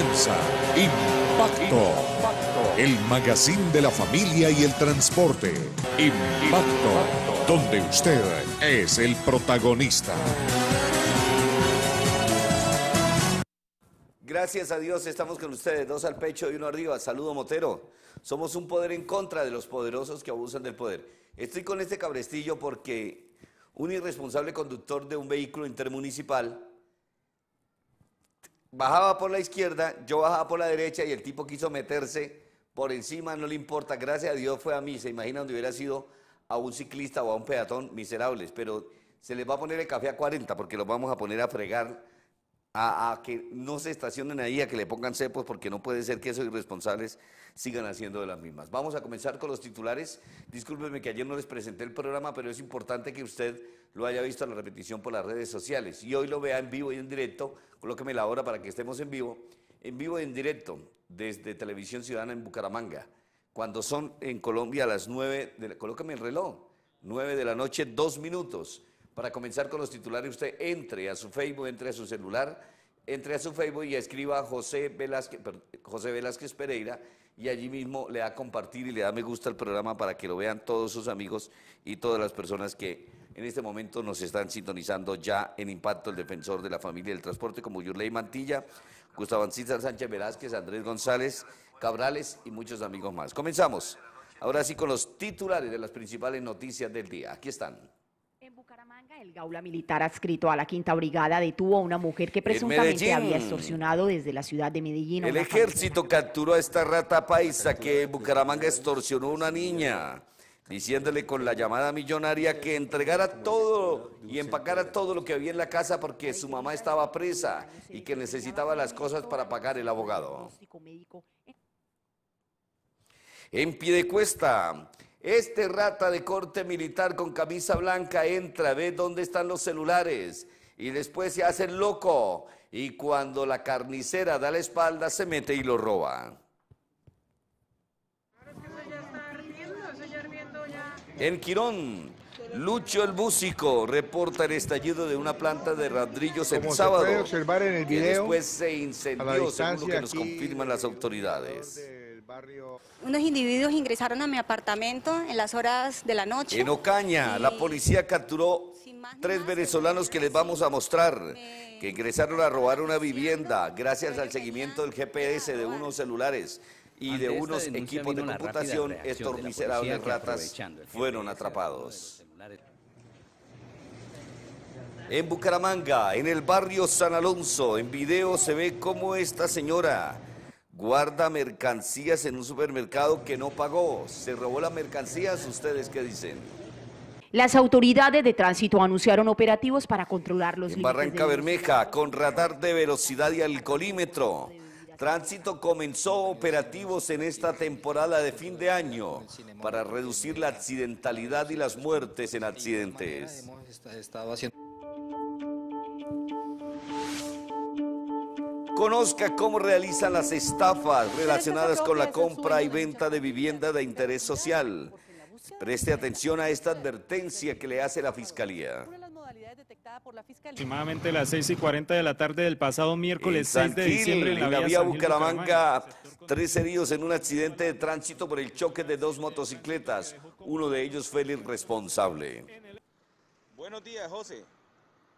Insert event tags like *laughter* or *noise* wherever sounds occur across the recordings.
Comienza Impacto, el magazine de la familia y el transporte. Impacto, donde usted es el protagonista. Gracias a Dios estamos con ustedes, dos al pecho y uno arriba. Saludo Motero. Somos un poder en contra de los poderosos que abusan del poder. Estoy con este cabrestillo porque un irresponsable conductor de un vehículo intermunicipal bajaba por la izquierda, yo bajaba por la derecha y el tipo quiso meterse por encima, no le importa, gracias a Dios fue a mí, se imagina donde hubiera sido a un ciclista o a un peatón miserables, pero se les va a poner el café a 40 porque los vamos a poner a fregar a, que no se estacionen ahí, a que le pongan cepos, porque no puede ser que esos irresponsables sigan haciendo de las mismas. Vamos a comenzar con los titulares. Discúlpenme que ayer no les presenté el programa, pero es importante que usted lo haya visto en la repetición por las redes sociales. Y hoy lo vea en vivo y en directo. Colóqueme la hora para que estemos en vivo. En vivo y en directo desde Televisión Ciudadana en Bucaramanga. Cuando son en Colombia a las nueve... de la, el reloj, 9 de la noche, dos minutos. Para comenzar con los titulares, usted entre a su Facebook, entre a su celular, entre a su Facebook y escriba José Velázquez, José Velázquez Pereira y allí mismo le da compartir y le da me gusta al programa para que lo vean todos sus amigos y todas las personas que en este momento nos están sintonizando ya en Impacto, el defensor de la familia del transporte, como Yurley Mantilla, Gustavo Ancita Sánchez Velázquez, Andrés González, Cabrales y muchos amigos más. Comenzamos ahora sí con los titulares de las principales noticias del día. Aquí están. El gaula militar adscrito a la quinta brigada detuvo a una mujer que presuntamente había extorsionado desde la ciudad de Medellín. El ejército capturó a esta rata paisa que en Bucaramanga extorsionó a una niña, diciéndole con la llamada millonaria que entregara todo y empacara todo lo que había en la casa porque su mamá estaba presa y que necesitaba las cosas para pagar el abogado. En pie cuesta. Este rata de corte militar con camisa blanca entra, ve dónde están los celulares y después se hace loco y cuando la carnicera da la espalda se mete y lo roba. En Quirón, Lucho el músico reporta el estallido de una planta de ladrillos el sábado. y después se incendió, según lo que nos confirman las autoridades. Unos individuos ingresaron a mi apartamento en las horas de la noche. En Ocaña, la policía capturó tres venezolanos que les vamos a mostrar, que ingresaron a robar una vivienda gracias al seguimiento del GPS de unos celulares y de unos equipos de computación, estos miserables ratas fueron atrapados. En Bucaramanga, en el barrio San Alonso, en video se ve cómo esta señora guarda mercancías en un supermercado que no pagó. ¿Se robó las mercancías? ¿Ustedes qué dicen? Las autoridades de tránsito anunciaron operativos para controlar los... En Barranca Bermeja, con radar de velocidad y alcoholímetro. Tránsito comenzó operativos en esta temporada de fin de año para reducir la accidentalidad y las muertes en accidentes. Conozca cómo realizan las estafas relacionadas con la compra y venta de vivienda de interés social. Preste atención a esta advertencia que le hace la Fiscalía. Aproximadamente las 6 y 40 de la tarde del pasado miércoles 7 de diciembre en la, vía, vía Bucaramanga, tres heridos en un accidente de tránsito por el choque de dos motocicletas. Uno de ellos fue el irresponsable. Buenos días, José.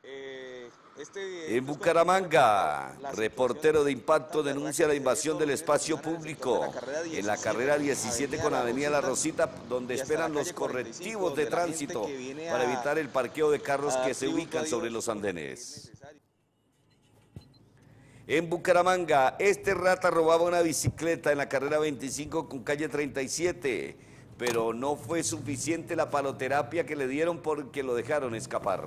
Eh, este, en este Bucaramanga, reportero de impacto denuncia la invasión del espacio público en la carrera 17 con Avenida La Rosita, donde esperan los correctivos de tránsito para evitar el parqueo de carros que se ubican sobre los andenes. En Bucaramanga, este rata robaba una bicicleta en la carrera 25 con calle 37, pero no fue suficiente la paloterapia que le dieron porque lo dejaron escapar.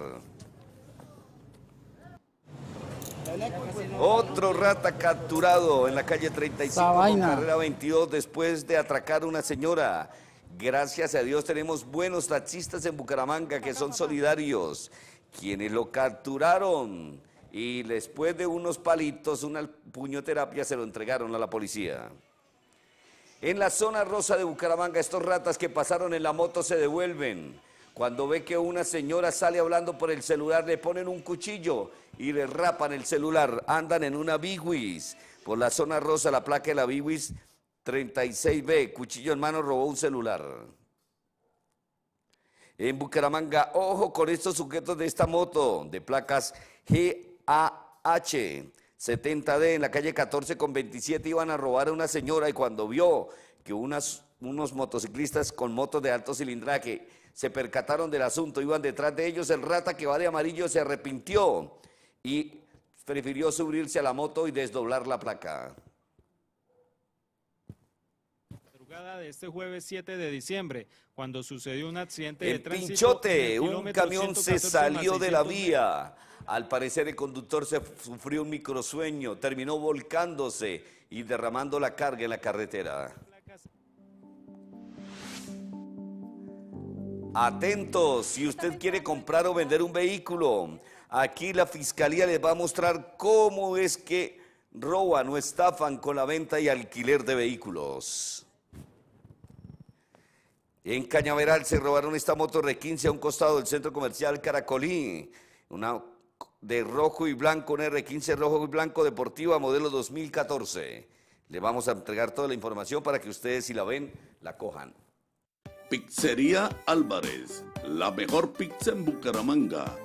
Otro rata capturado en la calle 35, carrera 22, después de atracar a una señora. Gracias a Dios tenemos buenos taxistas en Bucaramanga que son solidarios, quienes lo capturaron y después de unos palitos, una puñoterapia, se lo entregaron a la policía. En la zona rosa de Bucaramanga, estos ratas que pasaron en la moto se devuelven. Cuando ve que una señora sale hablando por el celular, le ponen un cuchillo y le rapan el celular. Andan en una Biwis Por la zona rosa, la placa de la biwis 36B. Cuchillo en mano robó un celular. En Bucaramanga, ojo con estos sujetos de esta moto de placas GAH. 70D en la calle 14 con 27 iban a robar a una señora y cuando vio que unos motociclistas con motos de alto cilindraje se percataron del asunto, iban detrás de ellos, el rata que va de amarillo se arrepintió y prefirió subirse a la moto y desdoblar la placa. de este jueves 7 de diciembre, cuando sucedió un accidente de tránsito. Pinchote, un camión se salió de la vía. Al parecer el conductor se sufrió un microsueño, terminó volcándose y derramando la carga en la carretera. Atentos, si usted quiere comprar o vender un vehículo, aquí la fiscalía les va a mostrar cómo es que roban o estafan con la venta y alquiler de vehículos. En Cañaveral se robaron esta moto r 15 a un costado del centro comercial Caracolí. Una de rojo y blanco, R15 rojo y blanco deportiva modelo 2014. Le vamos a entregar toda la información para que ustedes si la ven, la cojan. Pizzería Álvarez, la mejor pizza en Bucaramanga.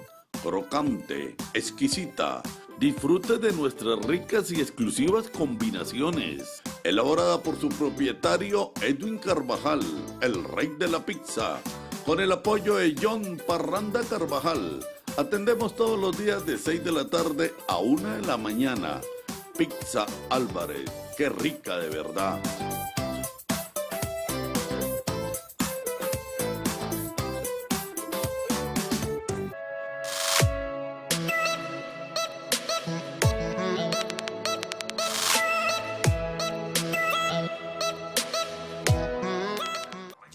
Crocante, exquisita. Disfrute de nuestras ricas y exclusivas combinaciones. Elaborada por su propietario Edwin Carvajal, el rey de la pizza. Con el apoyo de John Parranda Carvajal. Atendemos todos los días de 6 de la tarde a 1 de la mañana. Pizza Álvarez, qué rica de verdad.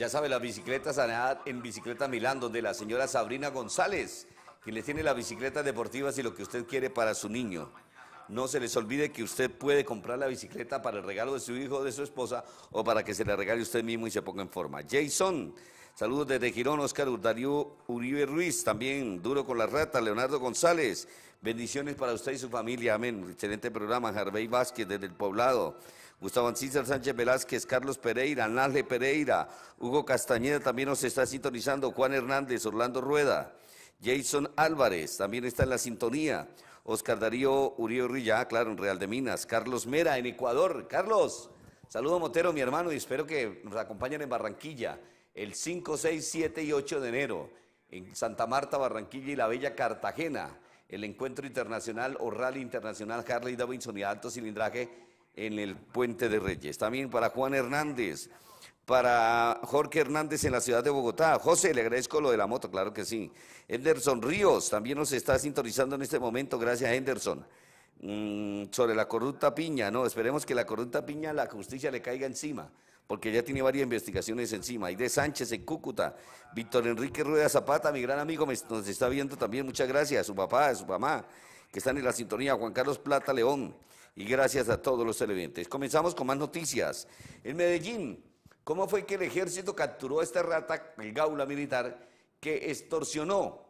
Ya sabe, las bicicletas sanidad en Bicicleta Milán, donde la señora Sabrina González, que le tiene las bicicletas deportivas y lo que usted quiere para su niño. No se les olvide que usted puede comprar la bicicleta para el regalo de su hijo, o de su esposa o para que se la regale usted mismo y se ponga en forma. Jason. Saludos desde Girón, Oscar Darío Uribe Ruiz, también duro con la rata, Leonardo González. Bendiciones para usted y su familia, amén. Excelente programa, Jarvey Vázquez desde el poblado. Gustavo Ancísar Sánchez Velázquez, Carlos Pereira, Nalle Pereira, Hugo Castañeda también nos está sintonizando, Juan Hernández, Orlando Rueda, Jason Álvarez también está en la sintonía, Oscar Darío Uribe ya, ah, claro, en Real de Minas, Carlos Mera en Ecuador. Carlos, saludo Motero, mi hermano, y espero que nos acompañen en Barranquilla el 5, 6, 7 y 8 de enero en Santa Marta, Barranquilla y la Bella Cartagena. El encuentro internacional o rally internacional Harley Davidson y alto cilindraje en el Puente de Reyes. También para Juan Hernández, para Jorge Hernández en la ciudad de Bogotá. José, le agradezco lo de la moto, claro que sí. Henderson Ríos también nos está sintonizando en este momento. Gracias, Henderson. Mm, sobre la corrupta piña, no, esperemos que la corrupta piña, la justicia le caiga encima porque ya tiene varias investigaciones encima. de Sánchez en Cúcuta, Víctor Enrique Rueda Zapata, mi gran amigo, nos está viendo también, muchas gracias, a su papá, a su mamá, que están en la sintonía, Juan Carlos Plata León, y gracias a todos los televidentes. Comenzamos con más noticias. En Medellín, ¿cómo fue que el ejército capturó a esta rata, el gaula militar, que extorsionó?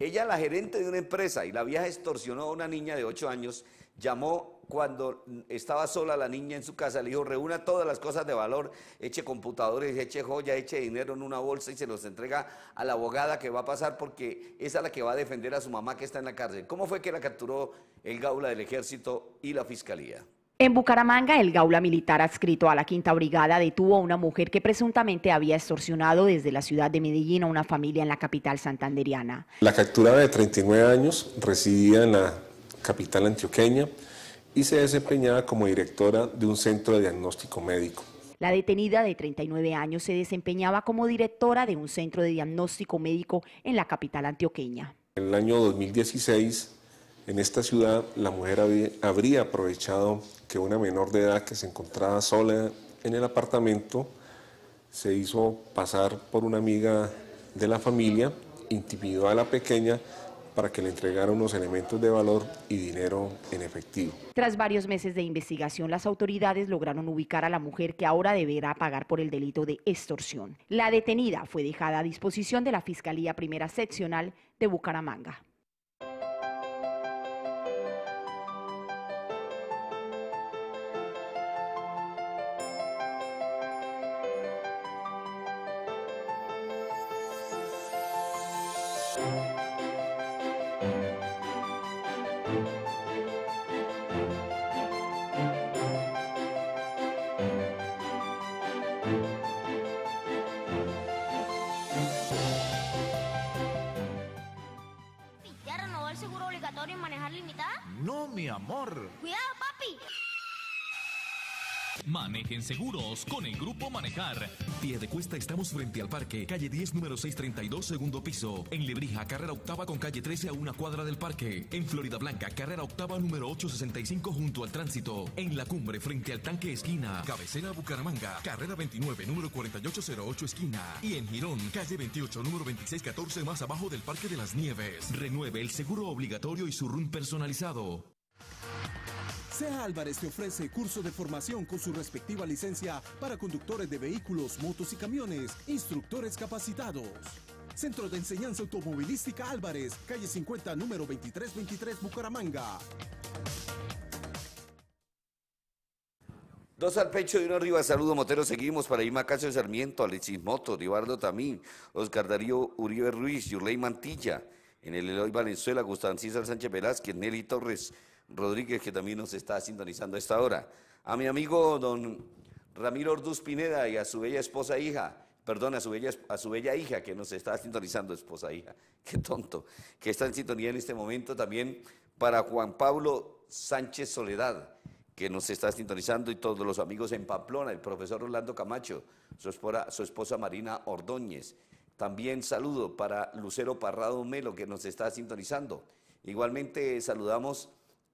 Ella, la gerente de una empresa, y la vieja extorsionó a una niña de 8 años, llamó cuando estaba sola la niña en su casa, le dijo, reúna todas las cosas de valor, eche computadores, eche joya, eche dinero en una bolsa y se los entrega a la abogada que va a pasar porque esa es la que va a defender a su mamá que está en la cárcel. ¿Cómo fue que la capturó el gaula del ejército y la fiscalía? En Bucaramanga, el gaula militar adscrito a la Quinta Brigada detuvo a una mujer que presuntamente había extorsionado desde la ciudad de Medellín a una familia en la capital santanderiana. La capturada de 39 años residía en la capital antioqueña, y se desempeñaba como directora de un centro de diagnóstico médico. La detenida de 39 años se desempeñaba como directora de un centro de diagnóstico médico en la capital antioqueña. En el año 2016, en esta ciudad, la mujer habría aprovechado que una menor de edad que se encontraba sola en el apartamento se hizo pasar por una amiga de la familia, intimidó a la pequeña para que le entregaran unos elementos de valor y dinero en efectivo. Tras varios meses de investigación, las autoridades lograron ubicar a la mujer que ahora deberá pagar por el delito de extorsión. La detenida fue dejada a disposición de la Fiscalía Primera Seccional de Bucaramanga. con el Grupo Manejar. Pie de Cuesta estamos frente al parque, calle 10, número 632, segundo piso. En Lebrija, carrera octava con calle 13 a una cuadra del parque. En Florida Blanca, carrera octava número 865 junto al tránsito. En La Cumbre, frente al tanque esquina. Cabecera Bucaramanga, carrera 29, número 4808 esquina. Y en Girón, calle 28, número 2614 más abajo del Parque de las Nieves. Renueve el seguro obligatorio y su RUN personalizado. SEA Álvarez te ofrece curso de formación con su respectiva licencia para conductores de vehículos, motos y camiones, instructores capacitados. Centro de Enseñanza Automovilística Álvarez, calle 50, número 2323, Bucaramanga. Dos al pecho y uno arriba. Saludo Motero. Seguimos para Ima Casio Sarmiento, Alexis Moto, Eduardo Tamín, Oscar Darío Uribe Ruiz, Yurley Mantilla, en el Eloy Valenzuela, Gustavo César Sánchez Velázquez, Nelly Torres, Rodríguez, que también nos está sintonizando a esta hora. A mi amigo don Ramiro Ordús Pineda y a su bella esposa e hija, perdón, a su bella, a su bella hija que nos está sintonizando, esposa e hija, *laughs* qué tonto, que está en sintonía en este momento también para Juan Pablo Sánchez Soledad que nos está sintonizando y todos los amigos en Pamplona, el profesor Orlando Camacho, su esposa, su esposa Marina Ordóñez. También saludo para Lucero Parrado Melo, que nos está sintonizando. Igualmente saludamos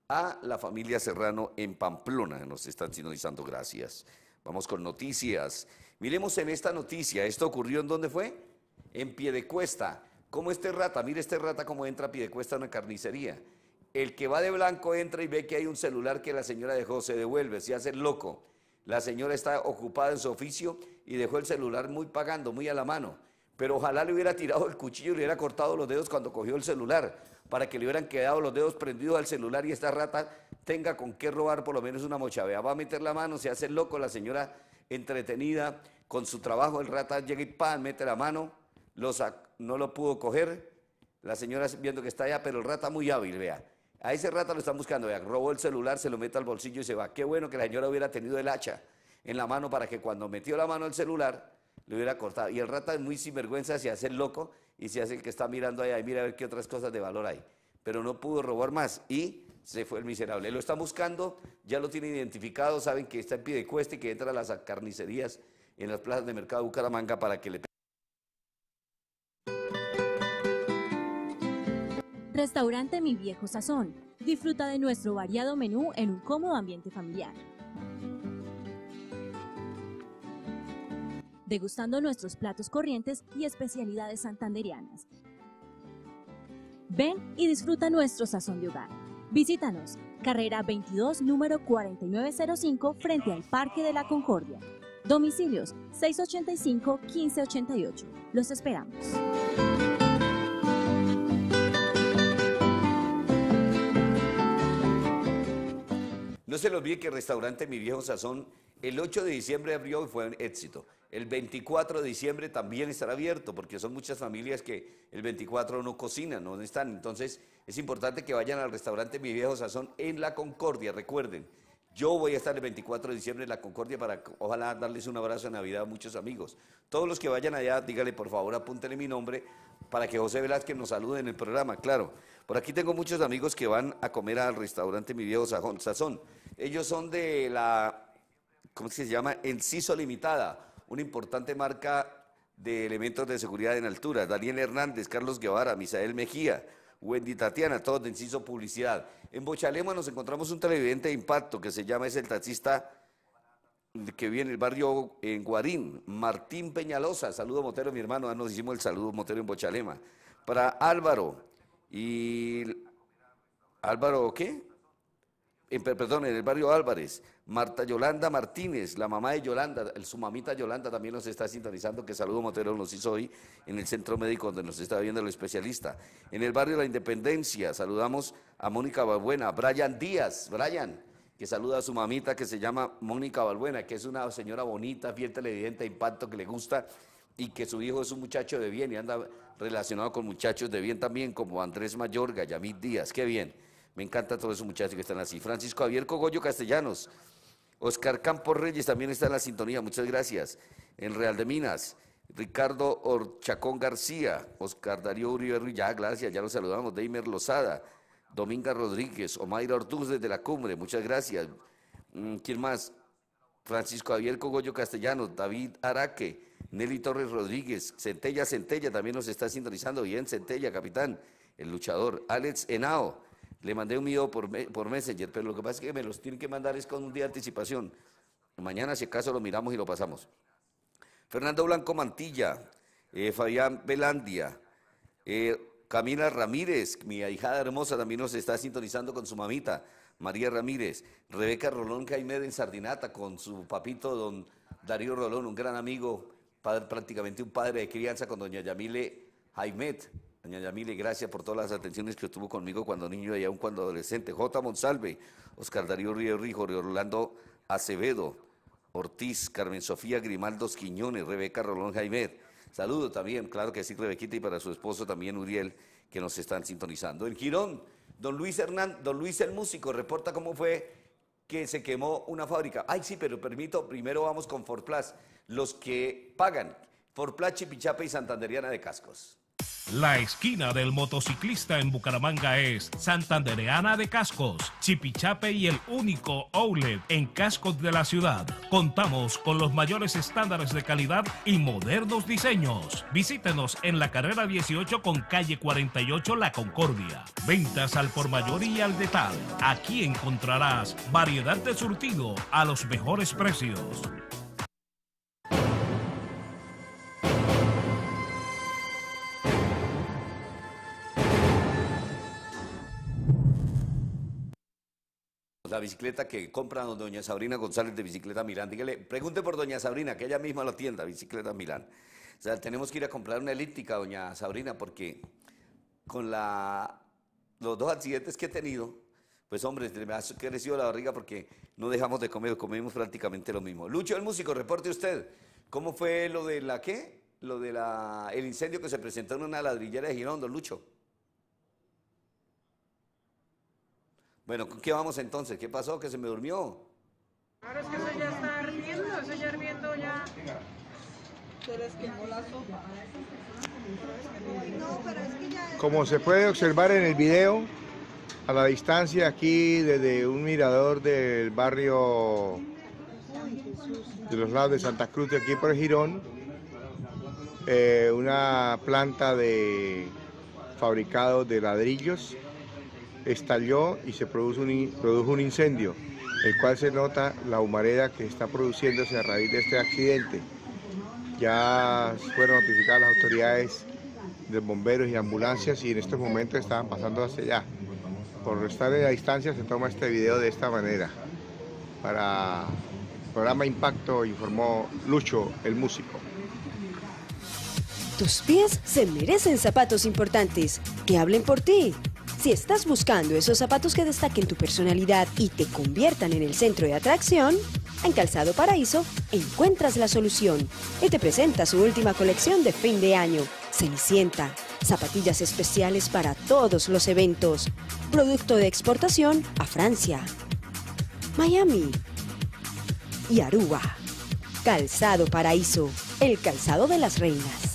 a la familia Serrano en Pamplona. Nos están sintonizando, gracias. Vamos con noticias. Miremos en esta noticia, ¿esto ocurrió en dónde fue? En Piedecuesta. ¿Cómo este rata? Mire este rata cómo entra a Piedecuesta en una carnicería. El que va de blanco entra y ve que hay un celular que la señora dejó, se devuelve, se hace loco. La señora está ocupada en su oficio y dejó el celular muy pagando, muy a la mano. Pero ojalá le hubiera tirado el cuchillo y le hubiera cortado los dedos cuando cogió el celular, para que le hubieran quedado los dedos prendidos al celular y esta rata tenga con qué robar por lo menos una mochavea. Va a meter la mano, se hace loco, la señora entretenida con su trabajo, el rata llega y pan, mete la mano, no lo pudo coger, la señora viendo que está allá, pero el rata muy hábil, vea. A ese rata lo están buscando, vea, robó el celular, se lo mete al bolsillo y se va. Qué bueno que la señora hubiera tenido el hacha en la mano para que cuando metió la mano al celular, le hubiera cortado. Y el rata es muy sinvergüenza, se hace el loco y se hace el que está mirando allá y mira a ver qué otras cosas de valor hay. Pero no pudo robar más y se fue el miserable. Lo están buscando, ya lo tienen identificado, saben que está en pie de cuesta y que entra a las carnicerías en las plazas de mercado de Bucaramanga para que le Restaurante Mi Viejo Sazón. Disfruta de nuestro variado menú en un cómodo ambiente familiar. degustando nuestros platos corrientes y especialidades santanderianas. Ven y disfruta nuestro sazón de hogar. Visítanos, carrera 22, número 4905, frente al Parque de la Concordia. Domicilios 685-1588. Los esperamos. No se lo olvide que el restaurante Mi Viejo Sazón el 8 de diciembre abrió y fue un éxito. El 24 de diciembre también estará abierto, porque son muchas familias que el 24 no cocinan, no están. Entonces, es importante que vayan al restaurante Mi Viejo Sazón en La Concordia, recuerden. Yo voy a estar el 24 de diciembre en la Concordia para ojalá darles un abrazo de Navidad a muchos amigos. Todos los que vayan allá, dígale por favor, apúntele mi nombre para que José Velázquez nos salude en el programa, claro. Por aquí tengo muchos amigos que van a comer al restaurante Mi Viejo Sazón. Ellos son de la, ¿cómo se llama? Enciso Limitada una importante marca de elementos de seguridad en altura, Daniel Hernández, Carlos Guevara, Misael Mejía, Wendy Tatiana, todos de Inciso Publicidad. En Bochalema nos encontramos un televidente de impacto que se llama, es el taxista que viene el barrio en Guarín, Martín Peñalosa, saludo Motero, mi hermano, ya ah, nos hicimos el saludo Motero en Bochalema. Para Álvaro y... Álvaro, ¿qué? en, perdón, en el barrio Álvarez, Marta Yolanda Martínez, la mamá de Yolanda, su mamita Yolanda también nos está sintonizando, que saludo Montero nos hizo hoy en el centro médico donde nos está viendo el especialista. En el barrio La Independencia, saludamos a Mónica Balbuena, Brian Díaz, Brian, que saluda a su mamita que se llama Mónica Balbuena, que es una señora bonita, fiel televidente, impacto que le gusta y que su hijo es un muchacho de bien y anda relacionado con muchachos de bien también como Andrés Mayorga, Yamit Díaz, qué bien. Me encanta todo eso, muchachos que están así. Francisco Javier Cogollo Castellanos. Oscar Campos Reyes también está en la sintonía. Muchas gracias. En Real de Minas. Ricardo Orchacón García. Oscar Darío Uribe. Ya, gracias. Ya lo saludamos. Deimer Lozada. Dominga Rodríguez. Omaira Ortuz desde la cumbre. Muchas gracias. Mm, ¿Quién más? Francisco Javier Cogollo Castellanos, David Araque, Nelly Torres Rodríguez, Centella Centella también nos está sintonizando. Bien, Centella, capitán, el luchador. Alex Henao, le mandé un video por, Messenger, pero lo que pasa es que me los tienen que mandar es con un día de anticipación. Mañana, si acaso, lo miramos y lo pasamos. Fernando Blanco Mantilla, eh, Fabián Belandia, eh, Camila Ramírez, mi ahijada hermosa, también nos está sintonizando con su mamita, María Ramírez, Rebeca Rolón Jaime en Sardinata, con su papito, don Darío Rolón, un gran amigo, prácticamente un padre de crianza con doña Yamile Jaime. Doña Yamile, gracias por todas las atenciones que tuvo conmigo cuando niño y aún cuando adolescente. J. Monsalve, Oscar Darío Río Río, Orlando Acevedo, Ortiz, Carmen Sofía Grimaldos Quiñones, Rebeca Rolón Jaime. Saludo también, claro que sí, Rebequita, y para su esposo también, Uriel, que nos están sintonizando. En Girón, don Luis Hernán, don Luis el músico, reporta cómo fue que se quemó una fábrica. Ay, sí, pero permito, primero vamos con Forplas, los que pagan. Forplas, Chipichape y Santanderiana de Cascos. La esquina del motociclista en Bucaramanga es Santandereana de Cascos, Chipichape y el único outlet en cascos de la ciudad. Contamos con los mayores estándares de calidad y modernos diseños. Visítenos en la carrera 18 con calle 48 La Concordia. Ventas al por mayor y al tal. Aquí encontrarás variedad de surtido a los mejores precios. la bicicleta que compran doña Sabrina González de Bicicleta Milán. Dígale, pregunte por doña Sabrina, que ella misma la tienda, Bicicleta Milán. O sea, tenemos que ir a comprar una elíptica, doña Sabrina, porque con la, los dos accidentes que he tenido, pues hombre, me ha crecido la barriga porque no dejamos de comer, comemos prácticamente lo mismo. Lucho, el músico, reporte usted. ¿Cómo fue lo de la qué? Lo de la, el incendio que se presentó en una ladrillera de Girondo, Lucho. Bueno, ¿qué vamos entonces? ¿Qué pasó? ¿Que se me durmió? Claro, es que eso ya está hirviendo, eso ya hirviendo ya. la sopa. Como se puede observar en el video, a la distancia aquí desde un mirador del barrio de los lados de Santa Cruz, de aquí por el Girón, eh, una planta de fabricado de ladrillos estalló y se produjo un, un incendio, el cual se nota la humareda que está produciéndose a raíz de este accidente. Ya fueron notificadas las autoridades de bomberos y ambulancias y en estos momentos estaban pasando hacia allá. Por estar en la distancia se toma este video de esta manera. Para el programa Impacto informó Lucho, el músico. Tus pies se merecen zapatos importantes que hablen por ti. Si estás buscando esos zapatos que destaquen tu personalidad y te conviertan en el centro de atracción, en Calzado Paraíso encuentras la solución y te presenta su última colección de fin de año, Cenicienta, zapatillas especiales para todos los eventos, producto de exportación a Francia, Miami y Aruba. Calzado Paraíso, el calzado de las reinas.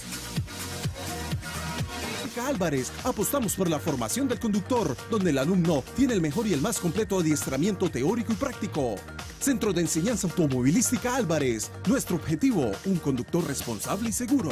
Álvarez apostamos por la formación del conductor, donde el alumno tiene el mejor y el más completo adiestramiento teórico y práctico. Centro de Enseñanza Automovilística Álvarez, nuestro objetivo, un conductor responsable y seguro.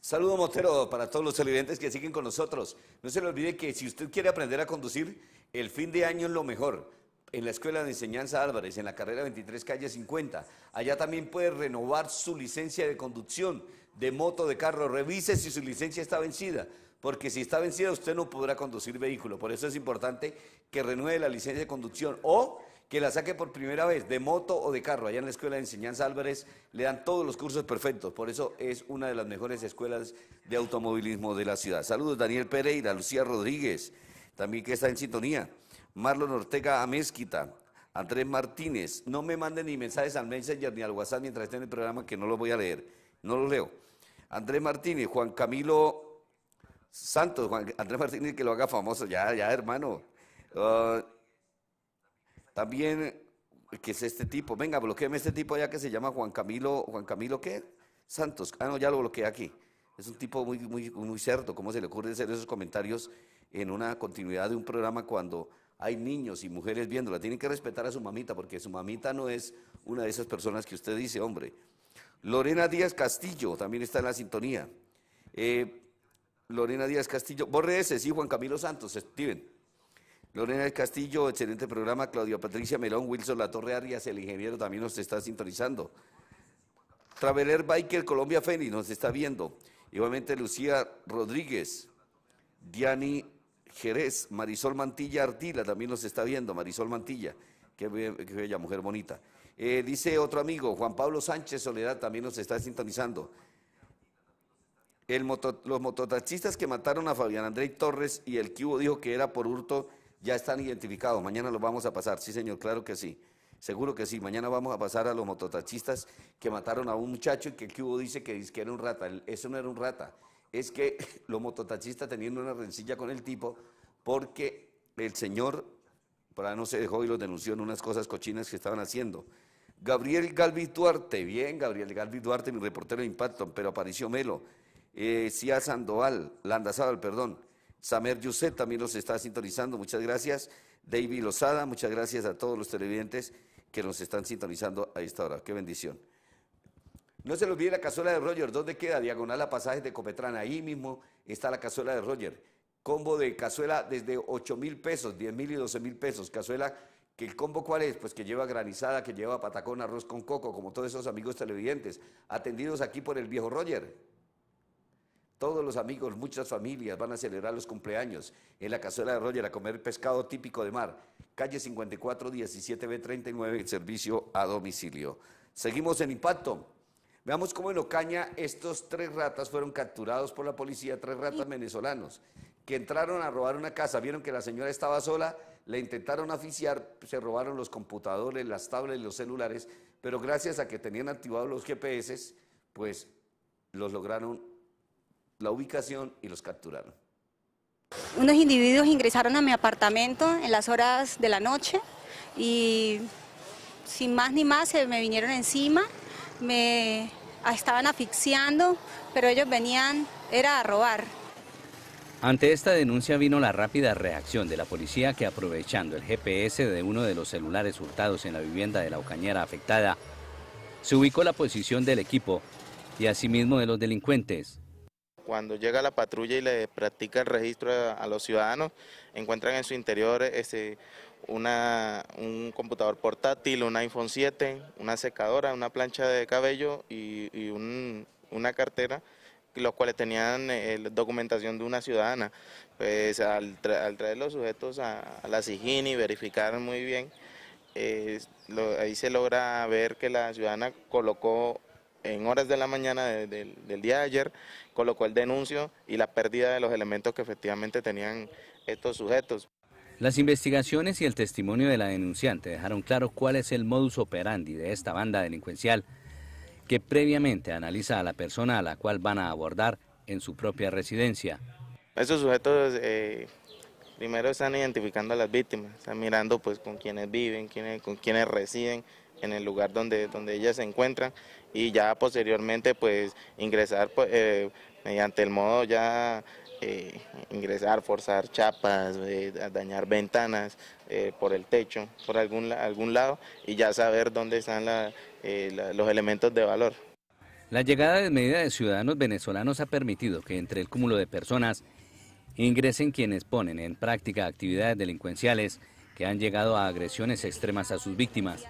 Saludo motero para todos los televidentes que siguen con nosotros. No se le olvide que si usted quiere aprender a conducir, el fin de año es lo mejor. En la Escuela de Enseñanza Álvarez, en la carrera 23 calle 50. Allá también puede renovar su licencia de conducción de moto, de carro, revise si su licencia está vencida, porque si está vencida usted no podrá conducir vehículo. Por eso es importante que renueve la licencia de conducción o que la saque por primera vez de moto o de carro. Allá en la Escuela de Enseñanza Álvarez le dan todos los cursos perfectos. Por eso es una de las mejores escuelas de automovilismo de la ciudad. Saludos Daniel Pereira, Lucía Rodríguez, también que está en sintonía. Marlon Ortega Amezquita, Andrés Martínez. No me manden ni mensajes al Messenger ni al WhatsApp mientras esté en el programa que no lo voy a leer. No lo leo. Andrés Martínez, Juan Camilo Santos, Andrés Martínez que lo haga famoso, ya, ya, hermano. Ah, también, que es este tipo? Venga, bloqueeme este tipo allá que se llama Juan Camilo, Juan Camilo, ¿qué? Santos. Ah, no, ya lo bloqueé aquí. Es un tipo muy, muy, muy cierto, ¿Cómo se le ocurre hacer esos comentarios en una continuidad de un programa cuando hay niños y mujeres viéndola? Tienen que respetar a su mamita, porque su mamita no es una de esas personas que usted dice, hombre. Lorena Díaz Castillo también está en la sintonía. Eh, Lorena Díaz Castillo, borre ese, sí, Juan Camilo Santos, Steven. Lorena del Castillo, excelente programa. Claudia Patricia Melón, Wilson La Torre Arias, el ingeniero también nos está sintonizando. Traveler Biker Colombia Feni nos está viendo. Igualmente Lucía Rodríguez, Diani Jerez, Marisol Mantilla Artila también nos está viendo. Marisol Mantilla, qué, bella mujer bonita. Eh, dice otro amigo, Juan Pablo Sánchez Soledad también nos está sintonizando. los mototaxistas que mataron a Fabián Andrés Torres y el Cubo dijo que era por hurto, ya están identificados. Mañana lo vamos a pasar. Sí, señor, claro que sí. Seguro que sí. Mañana vamos a pasar a los mototaxistas que mataron a un muchacho y que el Cubo dice que, que era un rata. Eso no era un rata. Es que *laughs* los mototaxistas teniendo una rencilla con el tipo porque el señor, ahí no se dejó y lo denunció en unas cosas cochinas que estaban haciendo. Gabriel Galvi Duarte, bien, Gabriel Galvi Duarte, mi reportero de impacto, pero apareció Melo. Eh, Cia Sandoval, Sábal, perdón. Samer Yuset también nos está sintonizando, muchas gracias. David Lozada, muchas gracias a todos los televidentes que nos están sintonizando a esta hora. Qué bendición. No se le olvide la cazuela de Roger. ¿Dónde queda? Diagonal a pasajes de Copetrán. Ahí mismo está la cazuela de Roger. Combo de cazuela desde 8 mil pesos, 10 mil y 12 mil pesos. Cazuela el combo cuál es? Pues que lleva granizada, que lleva patacón, arroz con coco, como todos esos amigos televidentes, atendidos aquí por el viejo Roger. Todos los amigos, muchas familias van a celebrar los cumpleaños en la cazuela de Roger a comer pescado típico de mar. Calle 54 17B39, servicio a domicilio. Seguimos en impacto. Veamos cómo en Ocaña estos tres ratas fueron capturados por la policía, tres ratas venezolanos, que entraron a robar una casa. Vieron que la señora estaba sola le intentaron aficiar, se robaron los computadores, las tablas y los celulares, pero gracias a que tenían activados los GPS, pues los lograron la ubicación y los capturaron. Unos individuos ingresaron a mi apartamento en las horas de la noche y sin más ni más se me vinieron encima, me estaban asfixiando, pero ellos venían, era a robar. Ante esta denuncia vino la rápida reacción de la policía que aprovechando el GPS de uno de los celulares hurtados en la vivienda de la ocañera afectada, se ubicó la posición del equipo y asimismo de los delincuentes. Cuando llega la patrulla y le practica el registro a, los ciudadanos, encuentran en su interior ese, un computador portátil, un iPhone 7, una secadora, una plancha de cabello y, una cartera los cuales tenían eh, documentación de una ciudadana. Pues al, traer los sujetos a, la SIGIN y verificar muy bien, eh, ahí se logra ver que la ciudadana colocó en horas de la mañana del día de ayer, colocó el denuncio y la pérdida de los elementos que efectivamente tenían estos sujetos. Las investigaciones y el testimonio de la denunciante dejaron claro cuál es el modus operandi de esta banda delincuencial que previamente analiza a la persona a la cual van a abordar en su propia residencia. Esos sujetos eh, primero están identificando a las víctimas, están mirando pues con quienes viven, con quienes residen en el lugar donde, donde ellas se encuentran y ya posteriormente pues ingresar pues, eh, mediante el modo ya eh, ingresar, forzar chapas, dañar ventanas por el techo, por algún, algún lado, y ya saber dónde están la, eh, los elementos de valor. La llegada de medida de ciudadanos venezolanos ha permitido que entre el cúmulo de personas ingresen quienes ponen en práctica actividades delincuenciales que han llegado a agresiones extremas a sus víctimas.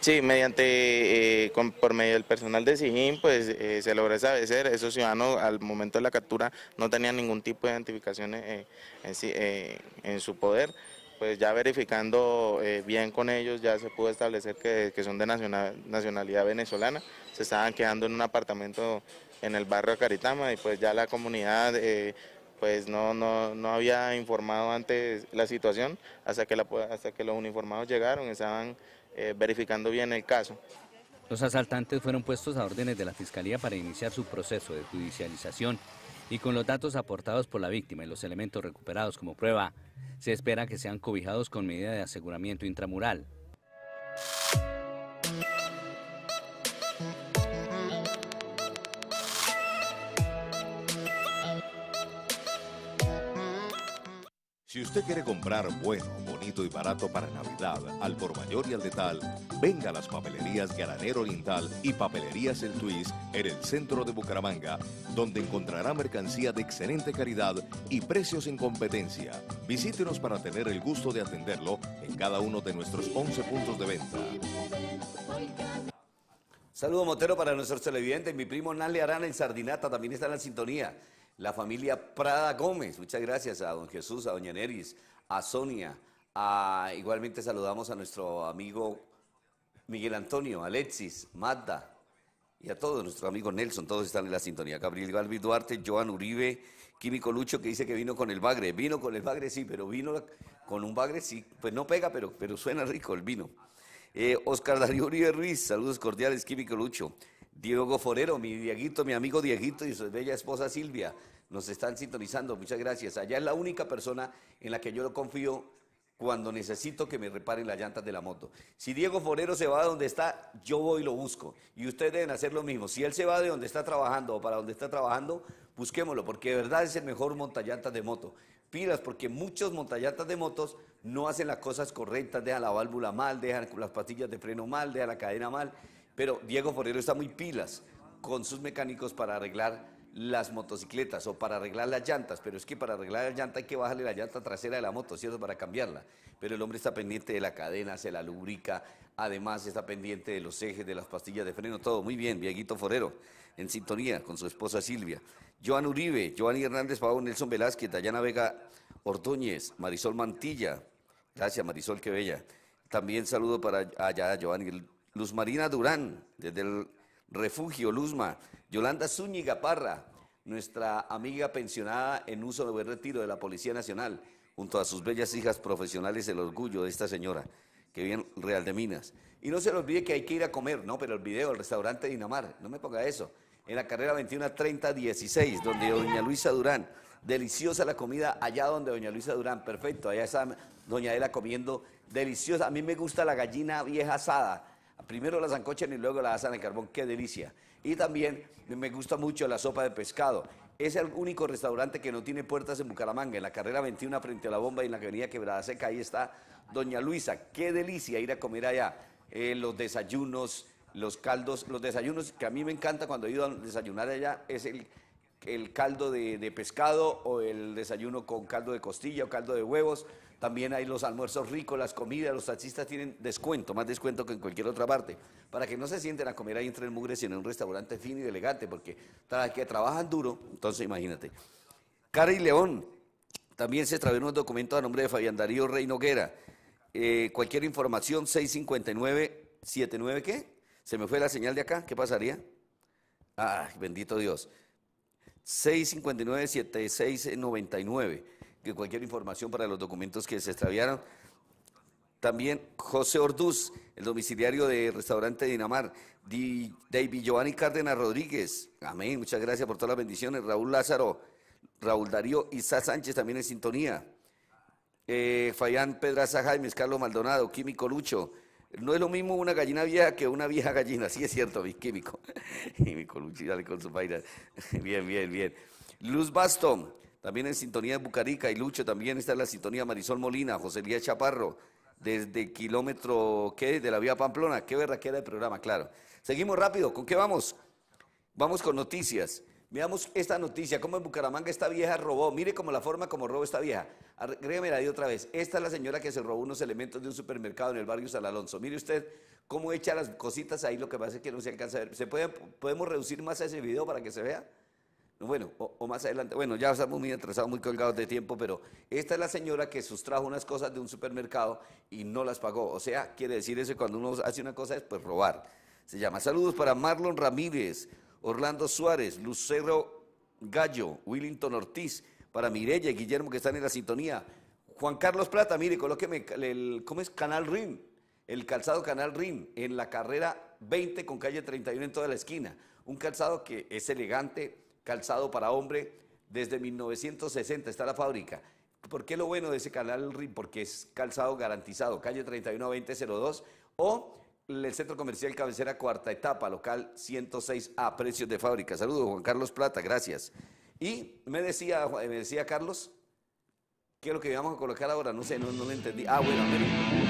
Sí, mediante, eh, por medio del personal de SIGIN, pues eh, se logró saber esos ciudadanos al momento de la captura no tenían ningún tipo de identificación en, en, su poder pues ya verificando eh, bien con ellos, ya se pudo establecer que, son de nacionalidad venezolana, se estaban quedando en un apartamento en el barrio de Caritama y pues ya la comunidad eh, pues no, no, había informado antes la situación hasta que, la, hasta que los uniformados llegaron, estaban eh, verificando bien el caso. Los asaltantes fueron puestos a órdenes de la Fiscalía para iniciar su proceso de judicialización y con los datos aportados por la víctima y los elementos recuperados como prueba, se espera que sean cobijados con medida de aseguramiento intramural. Si usted quiere comprar bueno, bonito y barato para Navidad, al por mayor y al detal, venga a las papelerías Garanero Oriental y Papelerías El Twist en el centro de Bucaramanga, donde encontrará mercancía de excelente calidad y precios en competencia. Visítenos para tener el gusto de atenderlo en cada uno de nuestros 11 puntos de venta. Saludo Motero para nuestros televidentes. Mi primo Nale Arana en Sardinata también está en la sintonía. La familia Prada Gómez. Muchas gracias a don Jesús, a doña Neris, a Sonia. Igualmente saludamos a nuestro amigo Miguel Antonio, Alexis, Magda y a todos nuestros amigos Nelson. Todos están en la sintonía. Gabriel Galvis Duarte, Joan Uribe. Químico Lucho que dice que vino con el bagre. Vino con el bagre, sí, pero vino con un bagre, sí. Pues no pega, pero, pero suena rico el vino. Eh, Oscar Darío Uribe Ruiz, saludos cordiales, Químico Lucho. Diego Forero, mi Dieguito, mi amigo Dieguito y su bella esposa Silvia, nos están sintonizando. Muchas gracias. Allá es la única persona en la que yo lo confío cuando necesito que me reparen las llantas de la moto. Si Diego Forero se va de donde está, yo voy y lo busco. Y ustedes deben hacer lo mismo. Si él se va de donde está trabajando o para donde está trabajando, busquémoslo, porque de verdad es el mejor montallantas de moto. Pilas, porque muchos montallantas de motos no hacen las cosas correctas, dejan la válvula mal, dejan las pastillas de freno mal, dejan la cadena mal. Pero Diego Forero está muy pilas con sus mecánicos para arreglar las motocicletas o para arreglar las llantas, pero es que para arreglar la llanta hay que bajarle la llanta trasera de la moto, ¿cierto? Para cambiarla. Pero el hombre está pendiente de la cadena, se la lubrica, además está pendiente de los ejes, de las pastillas de freno, todo. Muy bien, vieguito Forero, en sintonía con su esposa Silvia. Joan Uribe, Joan Hernández Pablo Nelson Velázquez, Dayana Vega Ordóñez, Marisol Mantilla. Gracias, Marisol, qué bella. También saludo para allá, Joan. Luz Marina Durán, desde el Refugio Luzma, Yolanda Zúñiga Parra, nuestra amiga pensionada en uso de buen retiro de la Policía Nacional, junto a sus bellas hijas profesionales, el orgullo de esta señora que viene en Real de Minas. Y no se le olvide que hay que ir a comer, no, pero el video, el restaurante Dinamar, no me ponga eso. En la carrera 21-30-16, donde doña Luisa Durán, deliciosa la comida allá donde doña Luisa Durán, perfecto, allá está doña Ela comiendo deliciosa. A mí me gusta la gallina vieja asada Primero la zancochan y luego la asan de carbón, qué delicia. Y también me gusta mucho la sopa de pescado. Es el único restaurante que no tiene puertas en Bucaramanga, en la carrera 21 frente a la bomba y en la avenida Quebrada Seca. Ahí está Doña Luisa. Qué delicia ir a comer allá. Eh, los desayunos, los caldos, los desayunos que a mí me encanta cuando he ido a desayunar allá es el, caldo de, de pescado o el desayuno con caldo de costilla o caldo de huevos también hay los almuerzos ricos, las comidas, los taxistas tienen descuento, más descuento que en cualquier otra parte, para que no se sienten a comer ahí entre el mugre, sino en un restaurante fino y elegante, porque que trabajan duro, entonces imagínate. Cara y León, también se trajeron unos documentos a nombre de Fabián Darío Rey Noguera. Eh, cualquier información, 659-79, ¿qué? ¿Se me fue la señal de acá? ¿Qué pasaría? ¡Ah, bendito Dios. 659-7699 cualquier información para los documentos que se extraviaron. También José Orduz, el domiciliario del Restaurante Dinamar. David Giovanni Cárdenas Rodríguez. Amén. Muchas gracias por todas las bendiciones. Raúl Lázaro, Raúl Darío Isa Sánchez también en sintonía. Eh, Fayán Pedraza Jaime Carlos Maldonado, Químico Lucho. No es lo mismo una gallina vieja que una vieja gallina. Sí es cierto, mi químico. *laughs* Químico Lucho, dale con su vaina. *laughs* Bien, bien, bien. Luz Bastón. También en sintonía de Bucarica y Lucho, también está la sintonía Marisol Molina, José Lía Chaparro, desde kilómetro, ¿qué? De la vía Pamplona. Qué era el programa, claro. Seguimos rápido, ¿con qué vamos? Vamos con noticias. Veamos esta noticia, cómo en Bucaramanga esta vieja robó. Mire cómo la forma como robó esta vieja. la de otra vez. Esta es la señora que se robó unos elementos de un supermercado en el barrio San Alonso. Mire usted cómo echa las cositas ahí, lo que pasa es que no se alcanza a ver. ¿Se puede, podemos reducir más a ese video para que se vea? bueno, o, más adelante, bueno, ya estamos muy atrasados, muy colgados de tiempo, pero esta es la señora que sustrajo unas cosas de un supermercado y no las pagó. O sea, quiere decir eso, cuando uno hace una cosa es pues robar. Se llama. Saludos para Marlon Ramírez, Orlando Suárez, Lucero Gallo, Willington Ortiz, para Mireya y Guillermo que están en la sintonía. Juan Carlos Plata, mire, colóqueme el, ¿cómo es? Canal Rim, el calzado Canal Rim en la carrera 20 con calle 31 en toda la esquina. Un calzado que es elegante, calzado para hombre. Desde 1960 está la fábrica. ¿Por qué lo bueno de ese canal RIM? Porque es calzado garantizado, calle 31-2002 o el centro comercial cabecera cuarta etapa, local 106 a precios de fábrica. Saludos, Juan Carlos Plata, gracias. Y me decía, decía Carlos, ¿qué es lo que vamos a colocar ahora? No sé, no, lo entendí. Ah, bueno, América.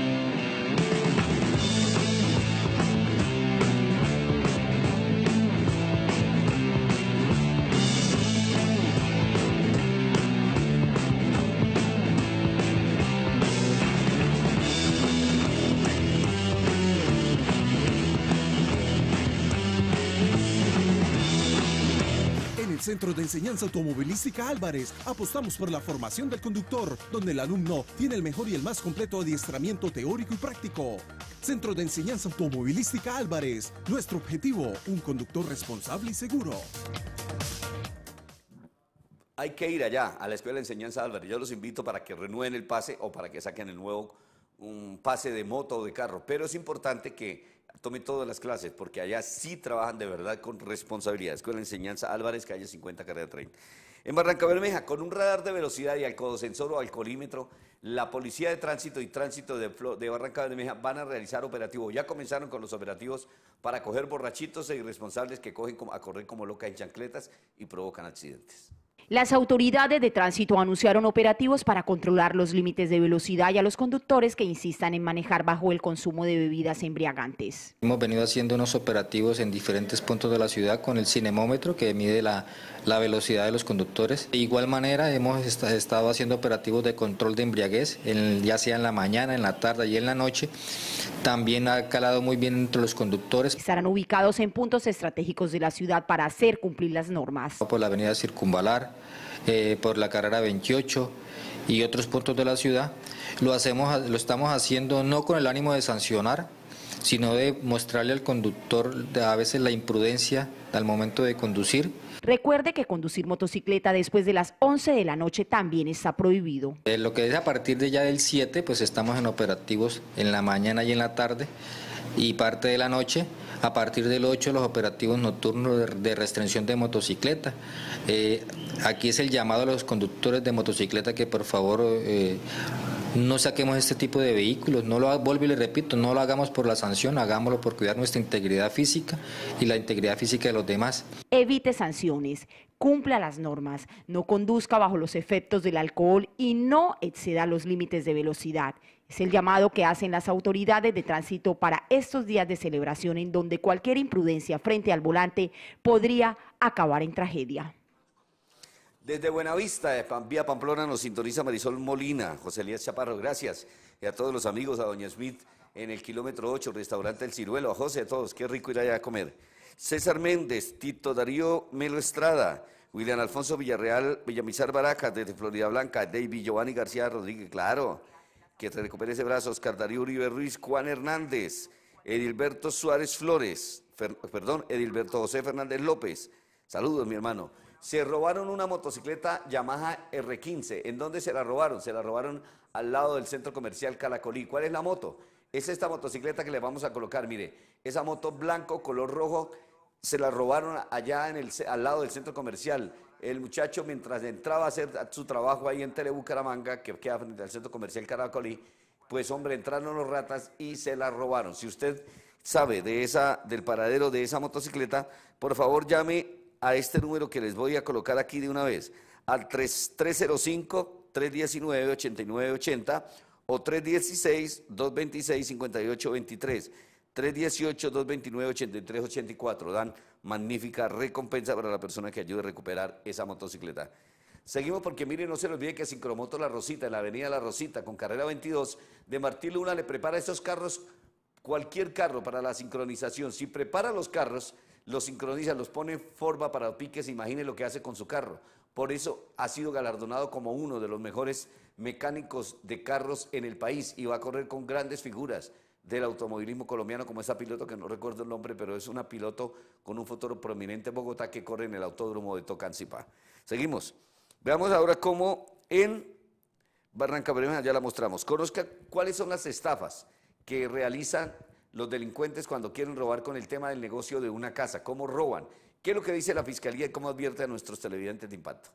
Centro de Enseñanza Automovilística Álvarez apostamos por la formación del conductor, donde el alumno tiene el mejor y el más completo adiestramiento teórico y práctico. Centro de Enseñanza Automovilística Álvarez, nuestro objetivo, un conductor responsable y seguro. Hay que ir allá, a la Escuela de Enseñanza Álvarez. Yo los invito para que renueven el pase o para que saquen el nuevo un pase de moto o de carro, pero es importante que Tome todas las clases, porque allá sí trabajan de verdad con responsabilidad. Escuela de Enseñanza Álvarez, calle 50, carrera 30. En Barranca Bermeja, con un radar de velocidad y alcodosensor o alcoholímetro, la Policía de Tránsito y Tránsito de, de Barranca van a realizar operativos. Ya comenzaron con los operativos para coger borrachitos e irresponsables que cogen a correr como locas en chancletas y provocan accidentes. Las autoridades de tránsito anunciaron operativos para controlar los límites de velocidad y a los conductores que insistan en manejar bajo el consumo de bebidas embriagantes. Hemos venido haciendo unos operativos en diferentes puntos de la ciudad con el cinemómetro que mide la, velocidad de los conductores. De igual manera hemos estado haciendo operativos de control de embriaguez, ya sea en la mañana, en la tarde y en la noche. También ha calado muy bien entre los conductores. Estarán ubicados en puntos estratégicos de la ciudad para hacer cumplir las normas. Por la avenida Circunvalar, eh, por la carrera 28 y otros puntos de la ciudad, lo, hacemos, lo estamos haciendo no con el ánimo de sancionar, sino de mostrarle al conductor a veces la imprudencia al momento de conducir. Recuerde que conducir motocicleta después de las 11 de la noche también está prohibido. Eh, lo que es a partir de ya del 7, pues estamos en operativos en la mañana y en la tarde y parte de la noche. A partir del 8, los operativos nocturnos de restricción de motocicleta. Eh, aquí es el llamado a los conductores de motocicleta que por favor eh, no saquemos este tipo de vehículos. No lo vuelvo y le repito, no lo hagamos por la sanción, hagámoslo por cuidar nuestra integridad física y la integridad física de los demás. Evite sanciones cumpla las normas, no conduzca bajo los efectos del alcohol y no exceda los límites de velocidad. Es el llamado que hacen las autoridades de tránsito para estos días de celebración en donde cualquier imprudencia frente al volante podría acabar en tragedia. Desde Buenavista, Vía Pamplona, nos sintoniza Marisol Molina, José Elías Chaparro, gracias. Y a todos los amigos, a Doña Smith, en el kilómetro 8, restaurante El Ciruelo, a José, a todos, qué rico ir allá a comer. César Méndez, Tito Darío Melo Estrada, William Alfonso Villarreal, Villamizar Baracas, desde Florida Blanca, David Giovanni García Rodríguez, claro que te recupere ese brazo, Oscar Darío Uribe Ruiz, Juan Hernández, Edilberto Suárez Flores, perdón, Edilberto José Fernández López. Saludos, mi hermano. Se robaron una motocicleta Yamaha R15. ¿En dónde se la robaron? Se la robaron al lado del centro comercial Calacolí. ¿Cuál es la moto? Es esta motocicleta que le vamos a colocar, mire. Esa moto blanco, color rojo, se la robaron allá en al lado del centro comercial el muchacho mientras entraba a hacer su trabajo ahí en Telebucaramanga, que queda frente al centro comercial Caracolí, pues hombre, entraron los ratas y se la robaron. Si usted sabe de esa, del paradero de esa motocicleta, por favor llame a este número que les voy a colocar aquí de una vez, al 305-319-8980 o 316-226-5823. 318-229-8384. Dan magnífica recompensa para la persona que ayude a recuperar esa motocicleta. Seguimos porque miren, no se les olvide que Sincromoto La Rosita, en la avenida La Rosita, con carrera 22, de Martín Luna le prepara esos carros, cualquier carro para la sincronización. Si prepara los carros, los sincroniza, los pone en forma para piques, imaginen lo que hace con su carro. Por eso ha sido galardonado como uno de los mejores mecánicos de carros en el país y va a correr con grandes figuras del automovilismo colombiano, como esa piloto que no recuerdo el nombre, pero es una piloto con un futuro prominente en Bogotá que corre en el autódromo de Tocancipá. Seguimos. Veamos ahora cómo en Barranca Bermeja, ya la mostramos. Conozca cuáles son las estafas que realizan los delincuentes cuando quieren robar con el tema del negocio de una casa, cómo roban, qué es lo que dice la fiscalía y cómo advierte a nuestros televidentes de impacto.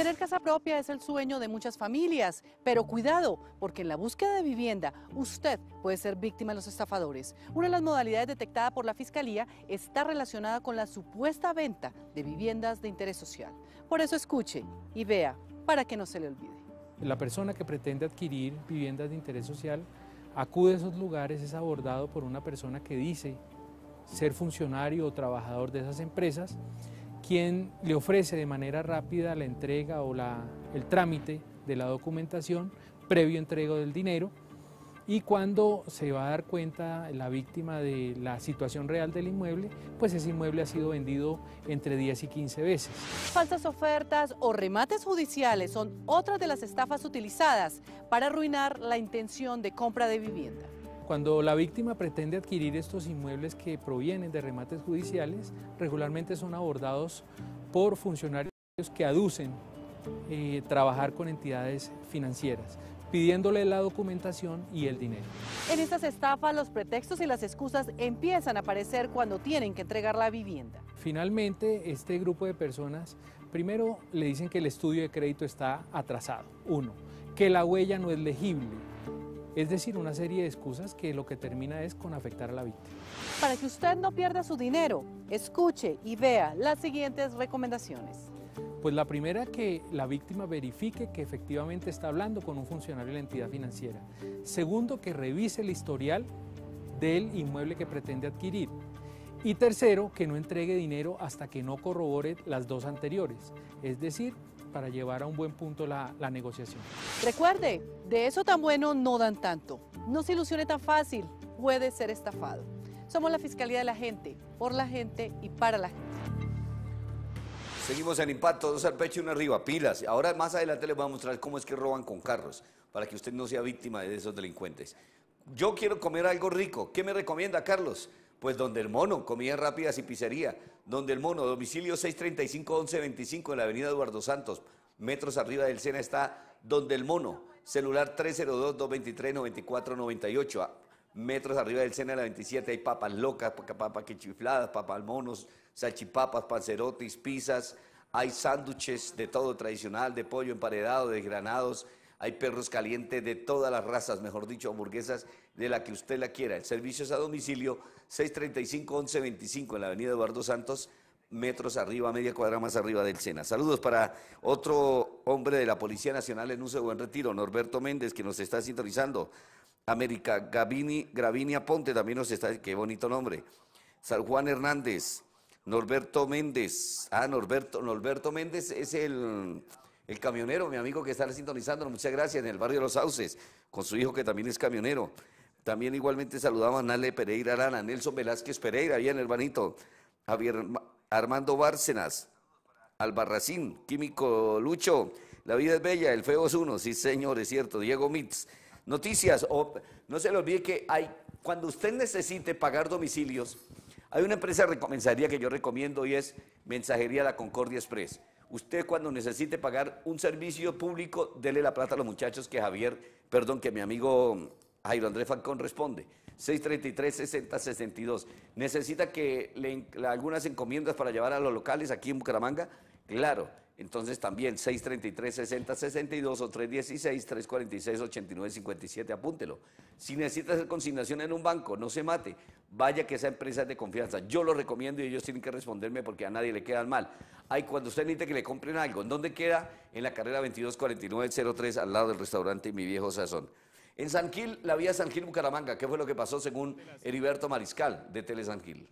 Tener casa propia es el sueño de muchas familias, pero cuidado, porque en la búsqueda de vivienda usted puede ser víctima de los estafadores. Una de las modalidades detectadas por la Fiscalía está relacionada con la supuesta venta de viviendas de interés social. Por eso escuche y vea para que no se le olvide. La persona que pretende adquirir viviendas de interés social acude a esos lugares, es abordado por una persona que dice ser funcionario o trabajador de esas empresas quien le ofrece de manera rápida la entrega o el trámite de la documentación, previo entrega del dinero, y cuando se va a dar cuenta la víctima de la situación real del inmueble, pues ese inmueble ha sido vendido entre 10 y 15 veces. Falsas ofertas o remates judiciales son otras de las estafas utilizadas para arruinar la intención de compra de vivienda. Cuando la víctima pretende adquirir estos inmuebles que provienen de remates judiciales, regularmente son abordados por funcionarios que aducen eh, trabajar con entidades financieras pidiéndole la documentación y el dinero. En estas estafas los pretextos y las excusas empiezan a aparecer cuando tienen que entregar la vivienda. Finalmente, este grupo de personas primero le dicen que el estudio de crédito está atrasado, uno, que la huella no es legible, es decir, una serie de excusas que lo que termina es con afectar a la víctima. Para que usted no pierda su dinero, escuche y vea las siguientes recomendaciones. Pues la primera, que la víctima verifique que efectivamente está hablando con un funcionario de la entidad financiera. Segundo, que revise el historial del inmueble que pretende adquirir. Y tercero, que no entregue dinero hasta que no corrobore las dos anteriores, es decir, para llevar a un buen punto la, negociación. Recuerde, de eso tan bueno no dan tanto. No se ilusione tan fácil, puede ser estafado. Somos la Fiscalía de la Gente, por la gente y para la gente. Seguimos en impacto, dos al pecho y una arriba, pilas. Ahora más adelante les voy a mostrar cómo es que roban con carros, para que usted no sea víctima de esos delincuentes. Yo quiero comer algo rico. ¿Qué me recomienda, Carlos? Pues donde el mono, comidas rápidas y pizzería. Donde el mono, domicilio 635-1125 en la avenida Eduardo Santos. Metros arriba del Sena está donde el mono. Celular 302-223-9498. Metros arriba del Sena, la 27, hay papas locas, papas chifladas papas monos, salchipapas, pancerotis, pizzas. Hay sándwiches de todo tradicional, de pollo emparedado, de granados. Hay perros calientes de todas las razas, mejor dicho, hamburguesas de la que usted la quiera. El servicio es a domicilio 635-1125 en la avenida Eduardo Santos, metros arriba, media cuadra más arriba del Sena. Saludos para otro hombre de la Policía Nacional en un buen retiro, Norberto Méndez, que nos está sintonizando. América Gravini Aponte, Ponte también nos está, qué bonito nombre. San Juan Hernández, Norberto Méndez. Ah, Norberto, Norberto Méndez es el, el camionero, mi amigo que está sintonizando. Muchas gracias, en el barrio de Los Sauces, con su hijo que también es camionero. También igualmente saludamos a Nale Pereira Arana, Nelson Velázquez Pereira, bien hermanito, Javier Armando Bárcenas, Albarracín, Químico Lucho, La Vida es Bella, El Feo es Uno, sí señor, es cierto, Diego Mitz. Noticias, no se le olvide que hay, cuando usted necesite pagar domicilios, hay una empresa recomendaría que yo recomiendo y es Mensajería La Concordia Express. Usted cuando necesite pagar un servicio público, dele la plata a los muchachos que Javier, perdón, que mi amigo Jairo Andrés Falcón responde, 633-6062. ¿Necesita que le, algunas encomiendas para llevar a los locales aquí en Bucaramanga? Claro, entonces también 633-6062 o 316-346-8957, apúntelo. Si necesita hacer consignación en un banco, no se mate, vaya que esa empresa es de confianza. Yo lo recomiendo y ellos tienen que responderme porque a nadie le quedan mal. Ay, cuando usted necesite que le compren algo, ¿en dónde queda? En la carrera 22-49-03 al lado del restaurante Mi Viejo Sazón. En Sanquil, la vía Sanquil-Bucaramanga, ¿qué fue lo que pasó según Heriberto Mariscal de Tele Sanquil?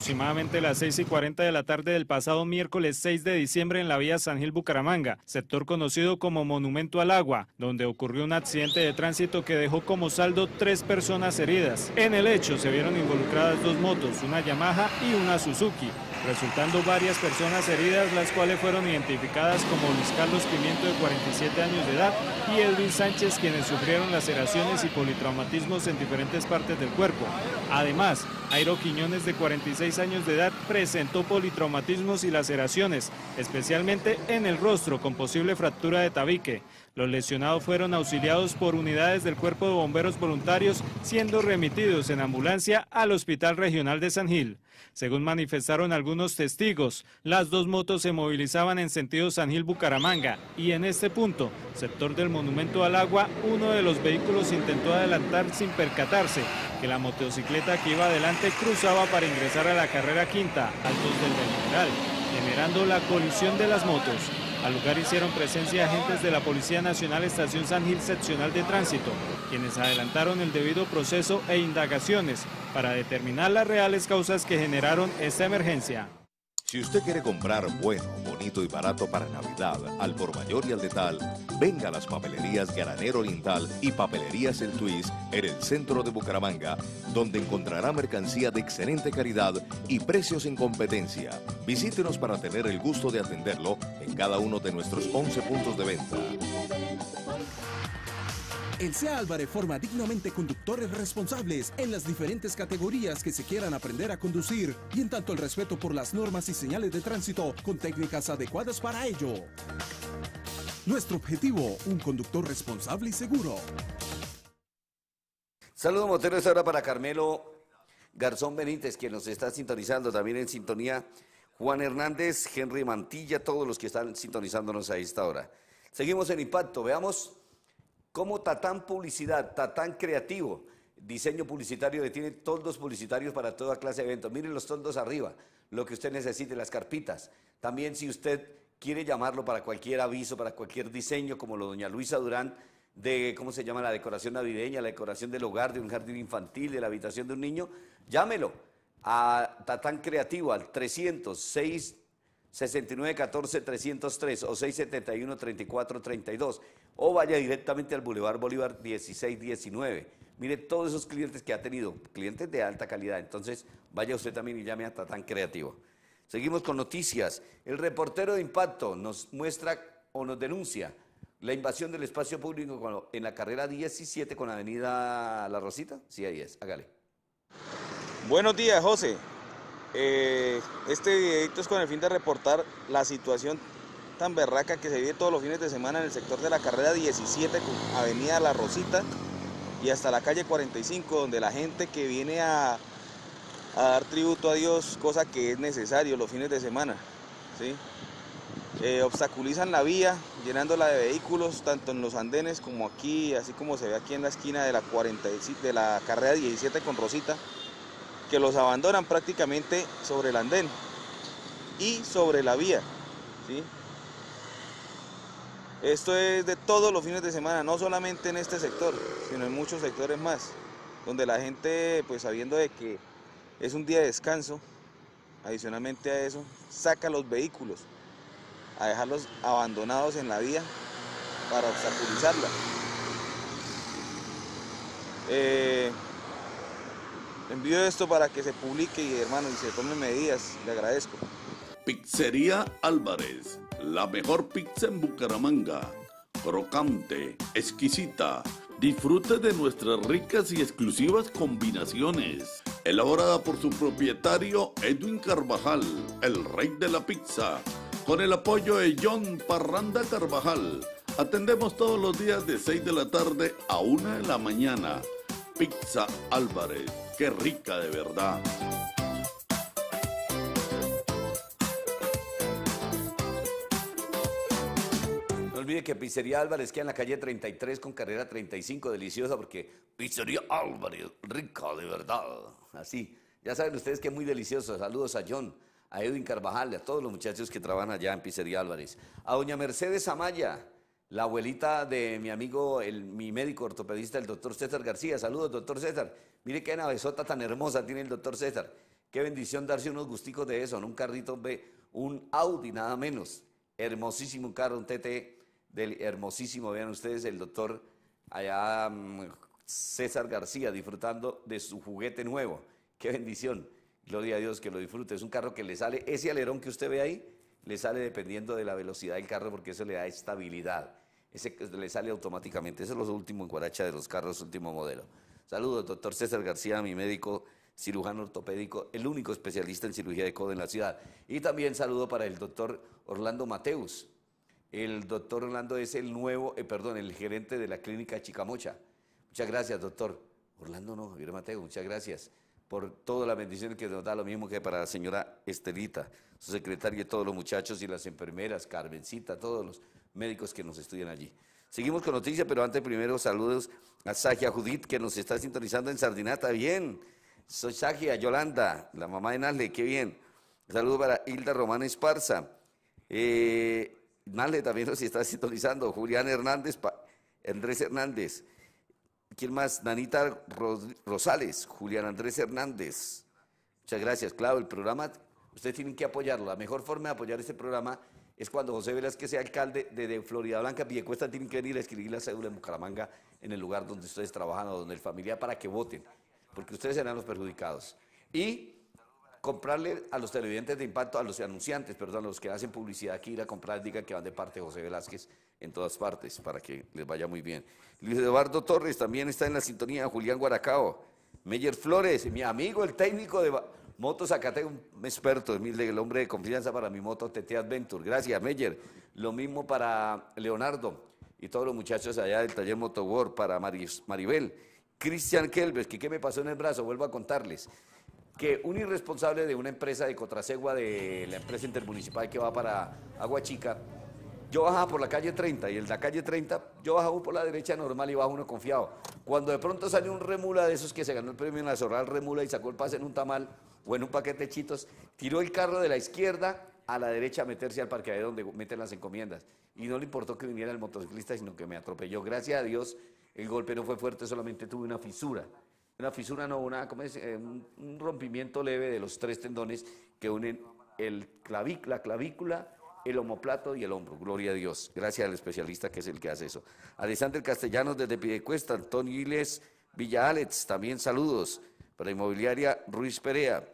Aproximadamente las 6 y 40 de la tarde del pasado miércoles 6 de diciembre en la vía San Gil Bucaramanga, sector conocido como Monumento al Agua, donde ocurrió un accidente de tránsito que dejó como saldo tres personas heridas. En el hecho se vieron involucradas dos motos, una Yamaha y una Suzuki, resultando varias personas heridas, las cuales fueron identificadas como Luis Carlos Pimiento de 47 años de edad y Edwin Sánchez, quienes sufrieron laceraciones y politraumatismos en diferentes partes del cuerpo. Además, Airo Quiñones de 46 años de edad, presentó politraumatismos y laceraciones, especialmente en el rostro con posible fractura de tabique. Los lesionados fueron auxiliados por unidades del Cuerpo de Bomberos Voluntarios, siendo remitidos en ambulancia al Hospital Regional de San Gil. Según manifestaron algunos testigos, las dos motos se movilizaban en sentido San Gil-Bucaramanga y en este punto, sector del Monumento al Agua, uno de los vehículos intentó adelantar sin percatarse que la motocicleta que iba adelante cruzaba para ingresar a la carrera quinta, altos del general, generando la colisión de las motos. Al lugar hicieron presencia agentes de la Policía Nacional Estación San Gil Seccional de Tránsito, quienes adelantaron el debido proceso e indagaciones para determinar las reales causas que generaron esta emergencia. Si usted quiere comprar bueno, bonito y barato para Navidad, al por mayor y al detal, venga a las papelerías Garanero Oriental y Papelerías El Twist en el centro de Bucaramanga, donde encontrará mercancía de excelente calidad y precios en competencia. Visítenos para tener el gusto de atenderlo en cada uno de nuestros 11 puntos de venta. El SEA Álvarez forma dignamente conductores responsables en las diferentes categorías que se quieran aprender a conducir y en tanto el respeto por las normas y señales de tránsito con técnicas adecuadas para ello. Nuestro objetivo, un conductor responsable y seguro. Saludos moteros ahora para Carmelo Garzón Benítez, que nos está sintonizando también en sintonía. Juan Hernández, Henry Mantilla, todos los que están sintonizándonos a esta hora. Seguimos en impacto, veamos. Como Tatán Publicidad, Tatán Creativo, diseño publicitario le tiene toldos publicitarios para toda clase de eventos. Miren los toldos arriba, lo que usted necesite, las carpitas. También si usted quiere llamarlo para cualquier aviso, para cualquier diseño, como lo doña Luisa Durán, de, ¿cómo se llama? La decoración navideña, la decoración del hogar, de un jardín infantil, de la habitación de un niño, llámelo a Tatán Creativo al 306 6914-303 o 671-3432 o vaya directamente al Boulevard Bolívar 1619. Mire todos esos clientes que ha tenido, clientes de alta calidad. Entonces vaya usted también y llame hasta tan Creativo. Seguimos con noticias. El reportero de impacto nos muestra o nos denuncia la invasión del espacio público en la carrera 17 con la avenida La Rosita. Sí, ahí es. Hágale. Buenos días, José. Eh, este videito es con el fin de reportar la situación tan berraca que se vive todos los fines de semana en el sector de la carrera 17, Avenida La Rosita, y hasta la calle 45, donde la gente que viene a, dar tributo a Dios, cosa que es necesario los fines de semana, eh, obstaculizan la vía, llenándola de vehículos, tanto en los andenes como aquí, así como se ve aquí en la esquina de la, de la carrera 17 con Rosita que los abandonan prácticamente sobre el andén y sobre la vía. Esto es de todos los fines de semana, no solamente en este sector, sino en muchos sectores más, donde la gente, pues sabiendo de que es un día de descanso, adicionalmente a eso, saca los vehículos a dejarlos abandonados en la vía para obstaculizarla. Eh, envío esto para que se publique y hermano, y se tomen medidas. Le agradezco. Pizzería Álvarez, la mejor pizza en Bucaramanga. Crocante, exquisita. Disfrute de nuestras ricas y exclusivas combinaciones. Elaborada por su propietario Edwin Carvajal, el rey de la pizza. Con el apoyo de John Parranda Carvajal. Atendemos todos los días de 6 de la tarde a 1 de la mañana. Pizza Álvarez qué rica de verdad. No olvide que Pizzería Álvarez queda en la calle 33 con carrera 35, deliciosa porque Pizzería Álvarez, rica de verdad. Así, ya saben ustedes que es muy delicioso. Saludos a John, a Edwin Carvajal, a todos los muchachos que trabajan allá en Pizzería Álvarez. A doña Mercedes Amaya, la abuelita de mi amigo, el, mi médico ortopedista, el doctor César García. Saludos, doctor César. Mire qué navesota tan hermosa tiene el doctor César. Qué bendición darse unos gusticos de eso, en un carrito, un Audi nada menos. Hermosísimo carro, un TT del hermosísimo, vean ustedes, el doctor allá mm, César García disfrutando de su juguete nuevo. Qué bendición. Gloria a Dios que lo disfrute. Es un carro que le sale ese alerón que usted ve ahí le sale dependiendo de la velocidad del carro porque eso le da estabilidad. Ese le sale automáticamente. Eso es lo último en Guaracha de los carros, último modelo. Saludos, doctor César García, mi médico cirujano ortopédico, el único especialista en cirugía de codo en la ciudad. Y también saludo para el doctor Orlando Mateus. El doctor Orlando es el nuevo, eh, perdón, el gerente de la clínica Chicamocha. Muchas gracias, doctor. Orlando no, Javier Mateus, muchas gracias por toda la bendición que nos da, lo mismo que para la señora Estelita, su secretaria y todos los muchachos y las enfermeras, Carmencita, todos los médicos que nos estudian allí. Seguimos con noticias, pero antes primero saludos a Sagia Judith, que nos está sintonizando en Sardinata, bien. Soy Sagia Yolanda, la mamá de Nale qué bien. Saludos para Hilda Romana Esparza. Eh, también nos está sintonizando, Julián Hernández, Andrés Hernández. ¿Quién más? Nanita Rosales, Julián Andrés Hernández. Muchas gracias. Claro, el programa, ustedes tienen que apoyarlo. La mejor forma de apoyar este programa es cuando José Velázquez sea alcalde de, Florida Blanca, Villecuesta, tienen que venir a escribir la cédula en Bucaramanga, en el lugar donde ustedes trabajan o donde el familiar, para que voten, porque ustedes serán los perjudicados. Y comprarle a los televidentes de impacto, a los anunciantes, perdón, a los que hacen publicidad aquí, ir a comprar, diga que van de parte de José Velázquez en todas partes, para que les vaya muy bien. Luis Eduardo Torres también está en la sintonía, Julián Guaracao, Meyer Flores, mi amigo, el técnico de acá tengo un experto, el hombre de confianza para mi moto TT Adventure. Gracias, Meyer. Lo mismo para Leonardo y todos los muchachos allá del taller Motoworld, para Maribel. Cristian Kelves, que qué me pasó en el brazo, vuelvo a contarles que un irresponsable de una empresa de Cotrasegua, de la empresa intermunicipal que va para Agua Chica, yo bajaba por la calle 30 y el de la calle 30, yo bajaba por la derecha normal y bajaba uno confiado. Cuando de pronto salió un remula de esos que se ganó el premio en la zorral remula y sacó el pase en un tamal o en un paquete de chitos, tiró el carro de la izquierda a la derecha a meterse al parque de donde meten las encomiendas. Y no le importó que viniera el motociclista, sino que me atropelló. Gracias a Dios, el golpe no fue fuerte, solamente tuve una fisura una fisura, no, una, eh, un, rompimiento leve de los tres tendones que unen el la clavícula, el homoplato y el hombro. Gloria a Dios. Gracias al especialista que es el que hace eso. Alexander Castellanos desde Pidecuesta, Antonio Giles Villa también saludos. Para Inmobiliaria Ruiz Perea,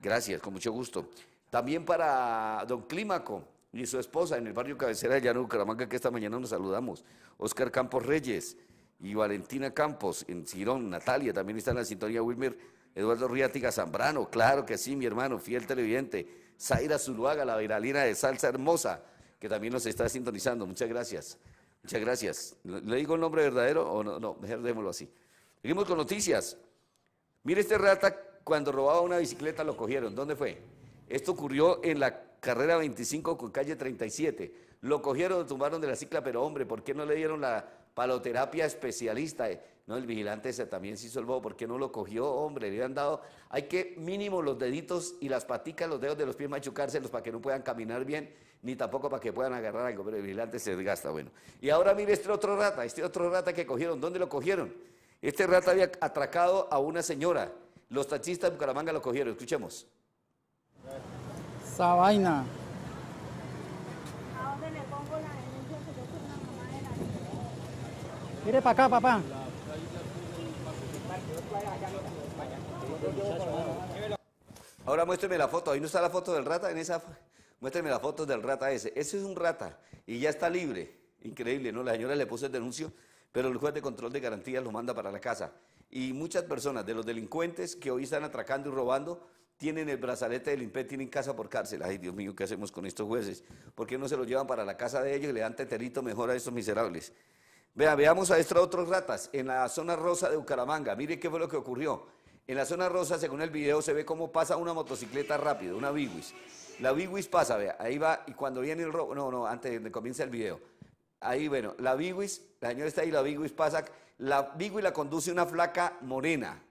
gracias, con mucho gusto. También para don Clímaco y su esposa en el barrio Cabecera de Llanú que esta mañana nos saludamos. Oscar Campos Reyes y Valentina Campos en Girón, Natalia también está en la sintonía, Wilmer, Eduardo Riática Zambrano, claro que sí, mi hermano, fiel televidente, Zaira Zuluaga, la viralina de salsa hermosa, que también nos está sintonizando, muchas gracias, muchas gracias. ¿Le digo el nombre verdadero o no? No, démoslo así. Seguimos con noticias. Mire este rata, cuando robaba una bicicleta lo cogieron, ¿dónde fue? Esto ocurrió en la carrera 25 con calle 37. Lo cogieron, lo tumbaron de la cicla, pero hombre, ¿por qué no le dieron la paloterapia especialista. Eh, no, el vigilante ese también se hizo el bobo, ¿por qué no lo cogió? Hombre, le han dado, hay que mínimo los deditos y las paticas, los dedos de los pies machucárselos para que no puedan caminar bien, ni tampoco para que puedan agarrar algo, pero el vigilante se desgasta, bueno. Y ahora mire este otro rata, este otro rata que cogieron, ¿dónde lo cogieron? Este rata había atracado a una señora, los taxistas de Bucaramanga lo cogieron, escuchemos. Esa Mire para acá, papá. Ahora muéstreme la foto. Ahí no está la foto del rata en esa. Muéstreme la foto del rata ese. Ese es un rata y ya está libre. Increíble, ¿no? La señora le puso el denuncio, pero el juez de control de garantías lo manda para la casa. Y muchas personas de los delincuentes que hoy están atracando y robando tienen el brazalete del IMPE, tienen casa por cárcel. Ay, Dios mío, ¿qué hacemos con estos jueces? ¿Por qué no se los llevan para la casa de ellos y le dan teterito mejor a estos miserables? Vea, veamos a extra otros ratas en la zona rosa de Bucaramanga. Mire qué fue lo que ocurrió. En la zona rosa, según el video, se ve cómo pasa una motocicleta rápido, una Biwis. La Biwis pasa, vea, ahí va, y cuando viene el robo, no, no, antes de que comience el video. Ahí, bueno, la Biwis, la señora está ahí, la Biwis pasa, la Biwis la conduce una flaca morena.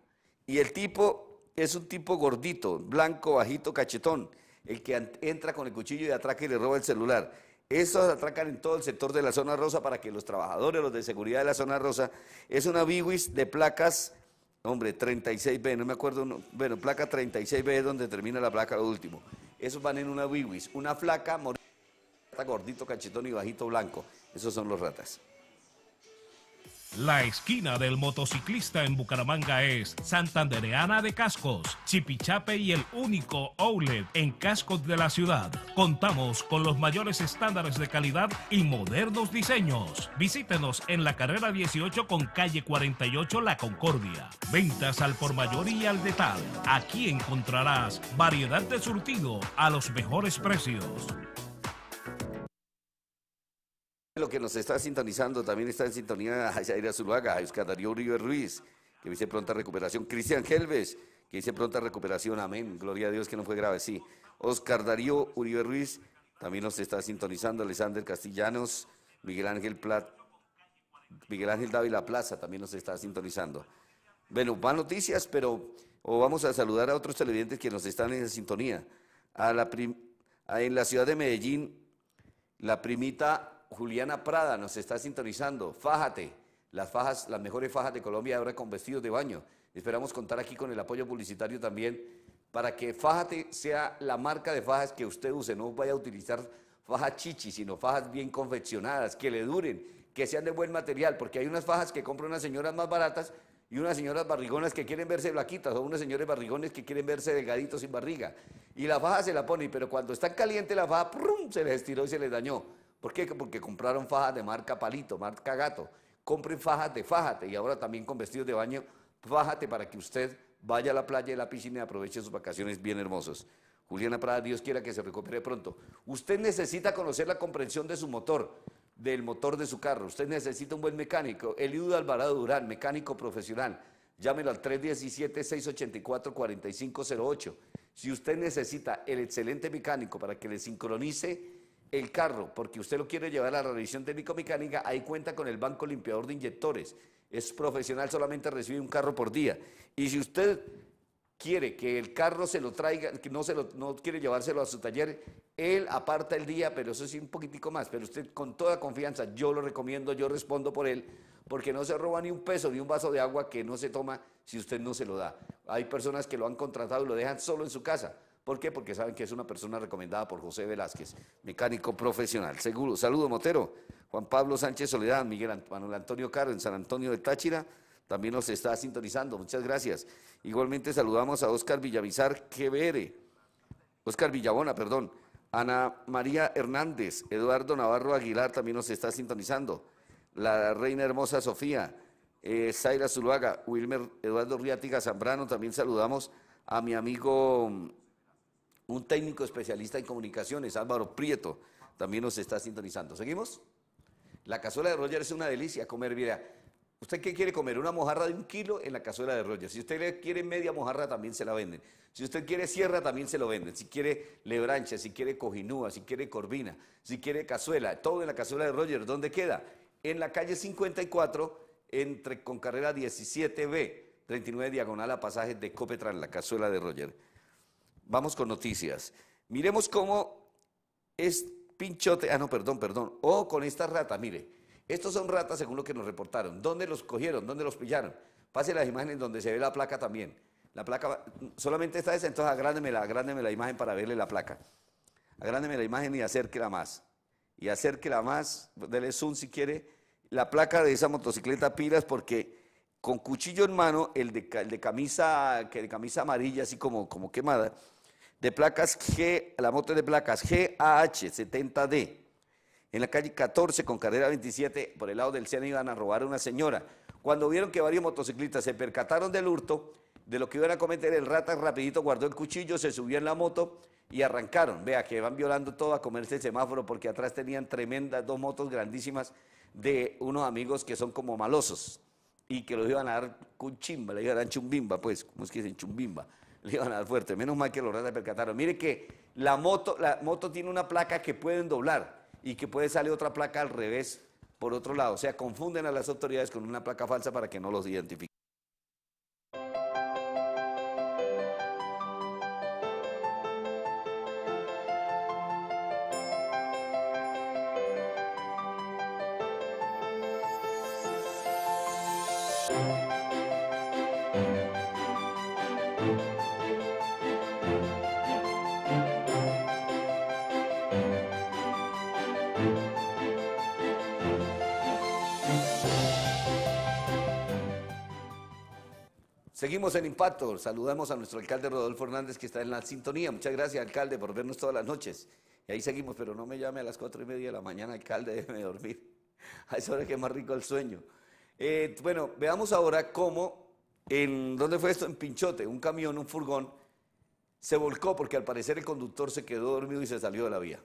Y el tipo es un tipo gordito, blanco, bajito, cachetón, el que entra con el cuchillo y atraca y le roba el celular. Esos atracan en todo el sector de la zona rosa para que los trabajadores, los de seguridad de la zona rosa, es una Biwis de placas, hombre, 36B, no me acuerdo, bueno, placa 36B es donde termina la placa, lo último. Esos van en una Biwis, una flaca, morita, gordito, cachetón y bajito blanco. Esos son los ratas. La esquina del motociclista en Bucaramanga es Santandereana de Cascos, Chipichape y el único outlet en cascos de la ciudad. Contamos con los mayores estándares de calidad y modernos diseños. Visítenos en la carrera 18 con calle 48 La Concordia. Ventas al por mayor y al detal. Aquí encontrarás variedad de surtido a los mejores precios. Lo que nos está sintonizando también está en sintonía Jaira Zuluaga, Oscar Darío Uribe Ruiz, que dice pronta recuperación. Cristian Helves, que dice pronta recuperación. Amén. Gloria a Dios que no fue grave, sí. Oscar Darío Uribe Ruiz también nos está sintonizando. Alexander Castellanos, Miguel Ángel Plat, Miguel Ángel Dávila Plaza también nos está sintonizando. Bueno, van noticias, pero vamos a saludar a otros televidentes que nos están en sintonía. en la ciudad de Medellín, la primita Juliana Prada nos está sintonizando. Fájate. Las fajas, las mejores fajas de Colombia ahora con vestidos de baño. Esperamos contar aquí con el apoyo publicitario también para que Fájate sea la marca de fajas que usted use. No vaya a utilizar fajas chichi, sino fajas bien confeccionadas, que le duren, que sean de buen material, porque hay unas fajas que compran unas señoras más baratas y unas señoras barrigonas que quieren verse blaquitas o unas señores barrigones que quieren verse delgaditos sin barriga. Y la faja se la pone, pero cuando está caliente la faja, ¡prum! se les estiró y se les dañó. ¿Por qué? Porque compraron fajas de marca palito, marca gato. Compren fajas de fájate y ahora también con vestidos de baño, fájate para que usted vaya a la playa y la piscina y aproveche sus vacaciones bien hermosas. Juliana Prada, Dios quiera que se recupere pronto. Usted necesita conocer la comprensión de su motor, del motor de su carro. Usted necesita un buen mecánico. Eliud Alvarado Durán, mecánico profesional. Llámelo al 317-684-4508. Si usted necesita el excelente mecánico para que le sincronice el carro porque usted lo quiere llevar a la revisión técnico-mecánica, ahí cuenta con el banco limpiador de inyectores. Es profesional, solamente recibe un carro por día. Y si usted quiere que el carro se lo traiga, que no, se lo, no quiere llevárselo a su taller, él aparta el día, pero eso sí un poquitico más, pero usted con toda confianza, yo lo recomiendo, yo respondo por él, porque no se roba ni un peso ni un vaso de agua que no se toma si usted no se lo da. Hay personas que lo han contratado y lo dejan solo en su casa ¿Por qué? Porque saben que es una persona recomendada por José Velázquez, mecánico profesional. Seguro. Saludo, Motero. Juan Pablo Sánchez Soledad, Miguel Manuel Antonio Caro, San Antonio de Táchira. También nos está sintonizando. Muchas gracias. Igualmente saludamos a Oscar Villavizar Quevere. Oscar Villabona, perdón. Ana María Hernández, Eduardo Navarro Aguilar también nos está sintonizando. La reina hermosa Sofía, eh, Zaira Zuluaga, Wilmer Eduardo Riática Zambrano, también saludamos a mi amigo un técnico especialista en comunicaciones, Álvaro Prieto, también nos está sintonizando. ¿Seguimos? La cazuela de Roger es una delicia comer, mira. ¿Usted qué quiere comer? Una mojarra de un kilo en la cazuela de Roger. Si usted quiere media mojarra, también se la venden. Si usted quiere sierra, también se lo venden. Si quiere lebrancha, si quiere cojinúa, si quiere corvina, si quiere cazuela, todo en la cazuela de Roger. ¿Dónde queda? En la calle 54, entre, con carrera 17B, 39 diagonal a pasajes de Copetran, la cazuela de Roger. Vamos con noticias. Miremos cómo es pinchote. Ah, no, perdón, perdón. O con esta rata, mire. Estos son ratas según lo que nos reportaron. ¿Dónde los cogieron? ¿Dónde los pillaron? Pase las imágenes donde se ve la placa también. La placa, solamente está esa, entonces agrándemela, agrándeme la imagen para verle la placa. Agrándeme la imagen y acérquela más. Y acérquela más, dele zoom si quiere, la placa de esa motocicleta pilas porque con cuchillo en mano, el de, camisa, que de camisa amarilla así como, como quemada, de placas G, la moto de placas GAH70D. En la calle 14 con carrera 27, por el lado del CEN iban a robar a una señora. Cuando vieron que varios motociclistas se percataron del hurto, de lo que iban a cometer, el rata rapidito guardó el cuchillo, se subió en la moto y arrancaron. Vea que van violando todo a comerse el semáforo porque atrás tenían tremendas dos motos grandísimas de unos amigos que son como malosos y que los iban a dar con chimba, le iban a dar chumbimba, pues, ¿cómo es que dicen chumbimba? *laughs* le iban a fuerte. Menos mal que los de percataron. Mire que la moto, la moto tiene una placa que pueden doblar y que puede salir otra placa al revés por otro lado. O sea, confunden a las autoridades con una placa falsa para que no los identifiquen. el en Impacto. Saludamos a nuestro alcalde Rodolfo Hernández que está en la sintonía. Muchas gracias, alcalde, por vernos todas las noches. Y ahí seguimos, pero no me llame a las cuatro y media de la mañana, alcalde, *laughs* déjeme dormir. A esa hora que más rico el sueño. Eh, bueno, veamos ahora cómo, en, ¿dónde fue esto? En Pinchote, un camión, un furgón, se volcó porque al parecer el conductor se quedó dormido y se salió de la vía.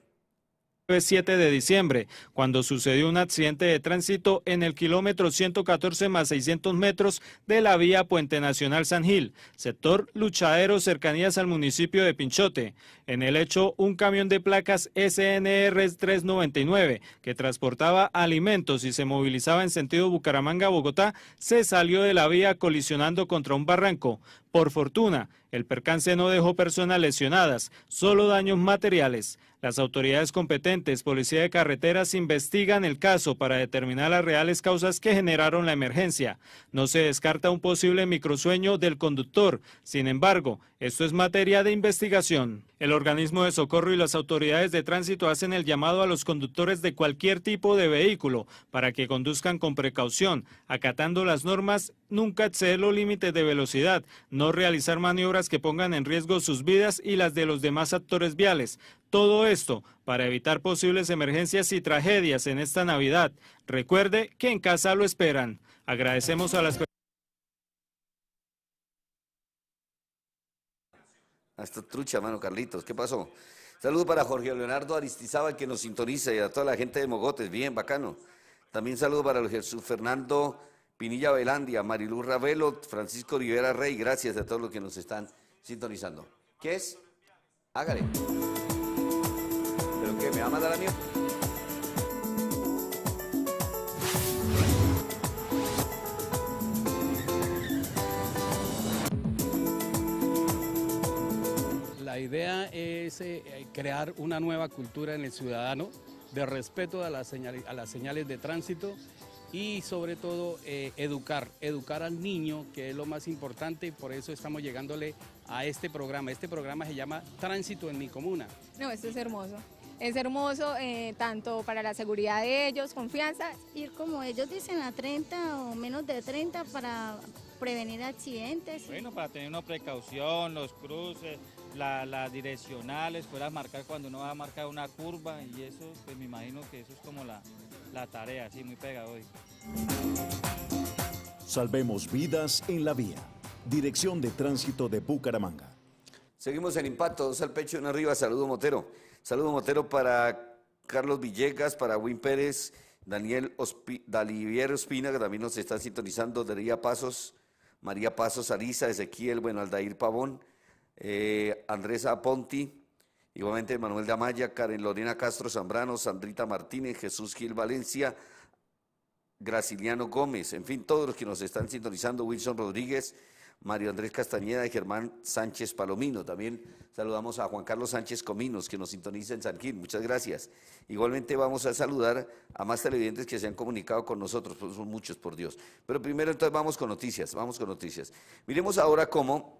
7 de diciembre, cuando sucedió un accidente de tránsito en el kilómetro 114 más 600 metros de la vía Puente Nacional San Gil, sector Luchadero, cercanías al municipio de Pinchote. En el hecho, un camión de placas SNR 399, que transportaba alimentos y se movilizaba en sentido Bucaramanga-Bogotá, se salió de la vía colisionando contra un barranco. Por fortuna, el percance no dejó personas lesionadas, solo daños materiales. Las autoridades competentes, Policía de Carreteras, investigan el caso para determinar las reales causas que generaron la emergencia. No se descarta un posible microsueño del conductor. Sin embargo, esto es materia de investigación. El organismo de socorro y las autoridades de tránsito hacen el llamado a los conductores de cualquier tipo de vehículo para que conduzcan con precaución, acatando las normas, nunca exceder los límites de velocidad, no realizar maniobras que pongan en riesgo sus vidas y las de los demás actores viales. Todo esto para evitar posibles emergencias y tragedias en esta Navidad. Recuerde que en casa lo esperan. Agradecemos a las Hasta trucha, mano Carlitos. ¿Qué pasó? Saludo para Jorge Leonardo Aristizábal, que nos sintoniza, y a toda la gente de Mogotes. Bien, bacano. También saludo para Jesús Fernando Pinilla Velandia, Mariluz Ravelo, Francisco Rivera Rey, gracias a todos los que nos están sintonizando. ¿Qué es? Hágale. ¿Pero qué? ¿Me va a mandar a mí? La idea es eh, crear una nueva cultura en el ciudadano de respeto a las señales de tránsito y sobre todo eh, educar, educar al niño, que es lo más importante y por eso estamos llegándole a este programa. Este programa se llama Tránsito en mi comuna. No, esto es hermoso. Es hermoso eh, tanto para la seguridad de ellos, confianza. Ir como ellos dicen a 30 o menos de 30 para prevenir accidentes. Bueno, para tener una precaución, los cruces, las direccionales, puedas marcar cuando uno va a marcar una curva y eso, pues me imagino que eso es como la, la tarea, sí, muy pega hoy. Salvemos vidas en la vía. Dirección de Tránsito de Bucaramanga. Seguimos en impacto, dos al pecho, uno arriba. Saludo Motero. Saludo Motero para Carlos Villegas, para Win Pérez, Daniel Ospi, Dalivier Ospina, que también nos está sintonizando, Dería Pasos, María Pasos, Arisa, Ezequiel, bueno, Aldair Pavón, eh, Andrés Aponti, Igualmente Manuel Damaya, Karen Lorena Castro Zambrano, Sandrita Martínez, Jesús Gil Valencia, Graciliano Gómez, en fin, todos los que nos están sintonizando, Wilson Rodríguez, Mario Andrés Castañeda y Germán Sánchez Palomino. También saludamos a Juan Carlos Sánchez Cominos, que nos sintoniza en San Gil. Muchas gracias. Igualmente vamos a saludar a más televidentes que se han comunicado con nosotros, pues son muchos, por Dios. Pero primero entonces vamos con noticias, vamos con noticias. Miremos ahora cómo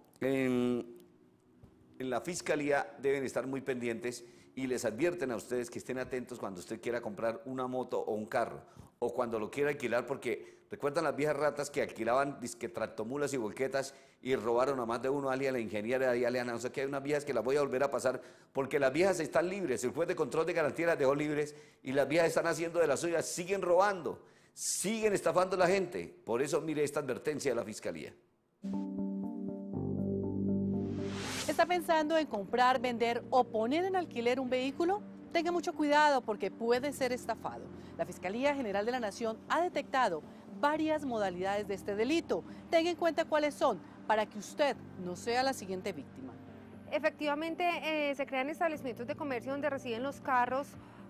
en la fiscalía deben estar muy pendientes y les advierten a ustedes que estén atentos cuando usted quiera comprar una moto o un carro o cuando lo quiera alquilar porque recuerdan las viejas ratas que alquilaban disque tractomulas y volquetas y robaron a más de uno, alia la ingeniera de alia, no sé que hay unas viejas que las voy a volver a pasar porque las viejas están libres, el juez de control de garantía las dejó libres y las viejas están haciendo de las suyas, siguen robando, siguen estafando a la gente. Por eso mire esta advertencia de la fiscalía. está pensando en comprar, vender o poner en alquiler un vehículo, tenga mucho cuidado porque puede ser estafado. La Fiscalía General de la Nación ha detectado varias modalidades de este delito. Tenga en cuenta cuáles son para que usted no sea la siguiente víctima. Efectivamente, eh, se crean establecimientos de comercio donde reciben los carros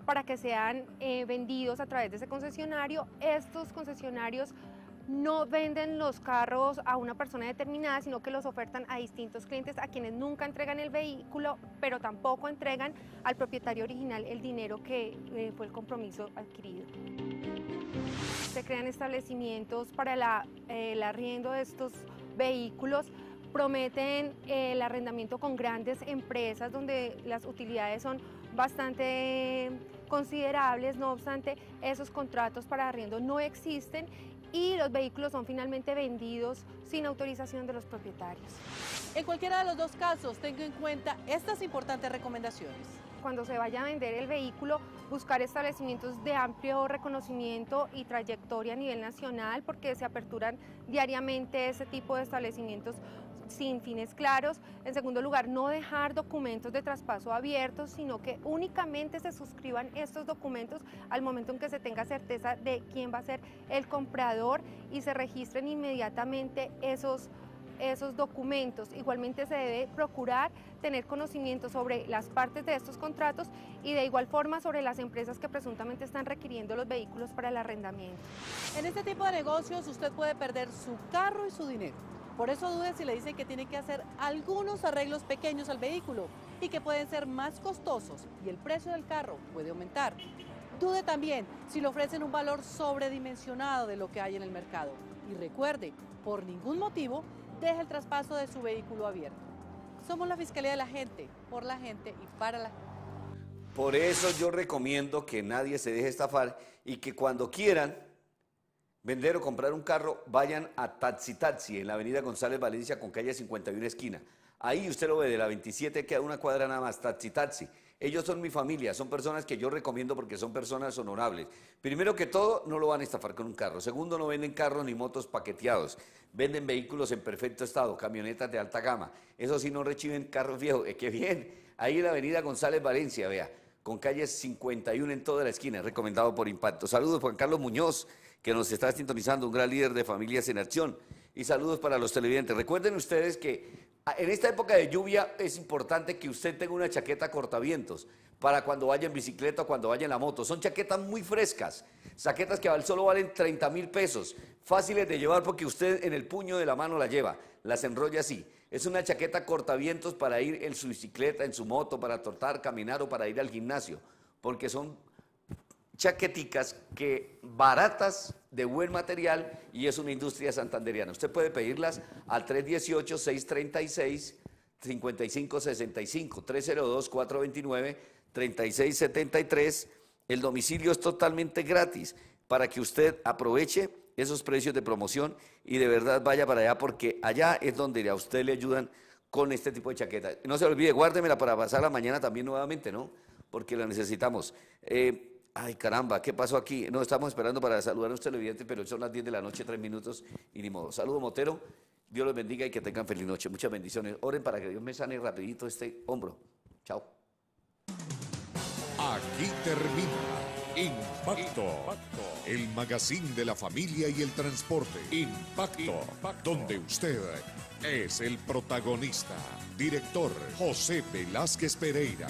para que sean eh, vendidos a través de ese concesionario. Estos concesionarios no venden los carros a una persona determinada, sino que los ofertan a distintos clientes a quienes nunca entregan el vehículo, pero tampoco entregan al propietario original el dinero que eh, fue el compromiso adquirido. Se crean establecimientos para el arriendo de estos vehículos prometen eh, el arrendamiento con grandes empresas donde las utilidades son bastante considerables, no obstante esos contratos para arriendo no existen y los vehículos son finalmente vendidos sin autorización de los propietarios. En cualquiera de los dos casos, tenga en cuenta estas importantes recomendaciones. Cuando se vaya a vender el vehículo, buscar establecimientos de amplio reconocimiento y trayectoria a nivel nacional, porque se aperturan diariamente ese tipo de establecimientos sin fines claros. En segundo lugar, no dejar documentos de traspaso abiertos, sino que únicamente se suscriban estos documentos al momento en que se tenga certeza de quién va a ser el comprador y se registren inmediatamente esos esos documentos. Igualmente se debe procurar tener conocimiento sobre las partes de estos contratos y de igual forma sobre las empresas que presuntamente están requiriendo los vehículos para el arrendamiento. En este tipo de negocios usted puede perder su carro y su dinero. Por eso dude si le dicen que tiene que hacer algunos arreglos pequeños al vehículo y que pueden ser más costosos y el precio del carro puede aumentar. Dude también si le ofrecen un valor sobredimensionado de lo que hay en el mercado. Y recuerde, por ningún motivo, deje el traspaso de su vehículo abierto. Somos la Fiscalía de la Gente, por la gente y para la gente. Por eso yo recomiendo que nadie se deje estafar y que cuando quieran Vender o comprar un carro, vayan a Taxi Taxi en la avenida González Valencia con calle 51 esquina. Ahí usted lo ve, de la 27 queda una cuadra nada más, Taxi Taxi. Ellos son mi familia, son personas que yo recomiendo porque son personas honorables. Primero que todo, no lo van a estafar con un carro. Segundo, no venden carros ni motos paqueteados. Venden vehículos en perfecto estado, camionetas de alta gama. Eso sí, no reciben carros viejos. ¡Qué bien! Ahí en la avenida González Valencia, vea, con calle 51 en toda la esquina, recomendado por Impacto. Saludos, Juan Carlos Muñoz que nos está sintonizando, un gran líder de Familias en Acción. Y saludos para los televidentes. Recuerden ustedes que ah, en esta época de lluvia es importante que usted tenga una chaqueta cortavientos para cuando vaya en bicicleta o cuando vaya en la moto. Son chaquetas muy frescas, chaquetas que solo valen 30 mil pesos, fáciles de llevar porque usted en el puño de la mano la lleva, las enrolla así. Es una chaqueta cortavientos para ir en su bicicleta, en su moto, para tortar, caminar o para ir al gimnasio, porque son chaqueticas que baratas, de buen material, y es una industria santanderiana. Usted puede pedirlas al 318-636-5565, 302-429-3673. El domicilio es totalmente gratis para que usted aproveche esos precios de promoción y de verdad vaya para allá, porque allá es donde a usted le ayudan con este tipo de chaquetas. No se olvide, guárdemela para pasar la mañana también nuevamente, ¿no? Porque la necesitamos. Eh, Ay, caramba, ¿qué pasó aquí? No, estamos esperando para saludar a los televidentes, pero son las 10 de la noche, 3 minutos y ni modo. Saludo, Motero. Dios los bendiga y que tengan feliz noche. Muchas bendiciones. Oren para que Dios me sane rapidito este hombro. Chao. Aquí termina Impacto, el magazine de la familia y el transporte. Impacto, Impacto, donde usted es el protagonista. Director José Velázquez Pereira.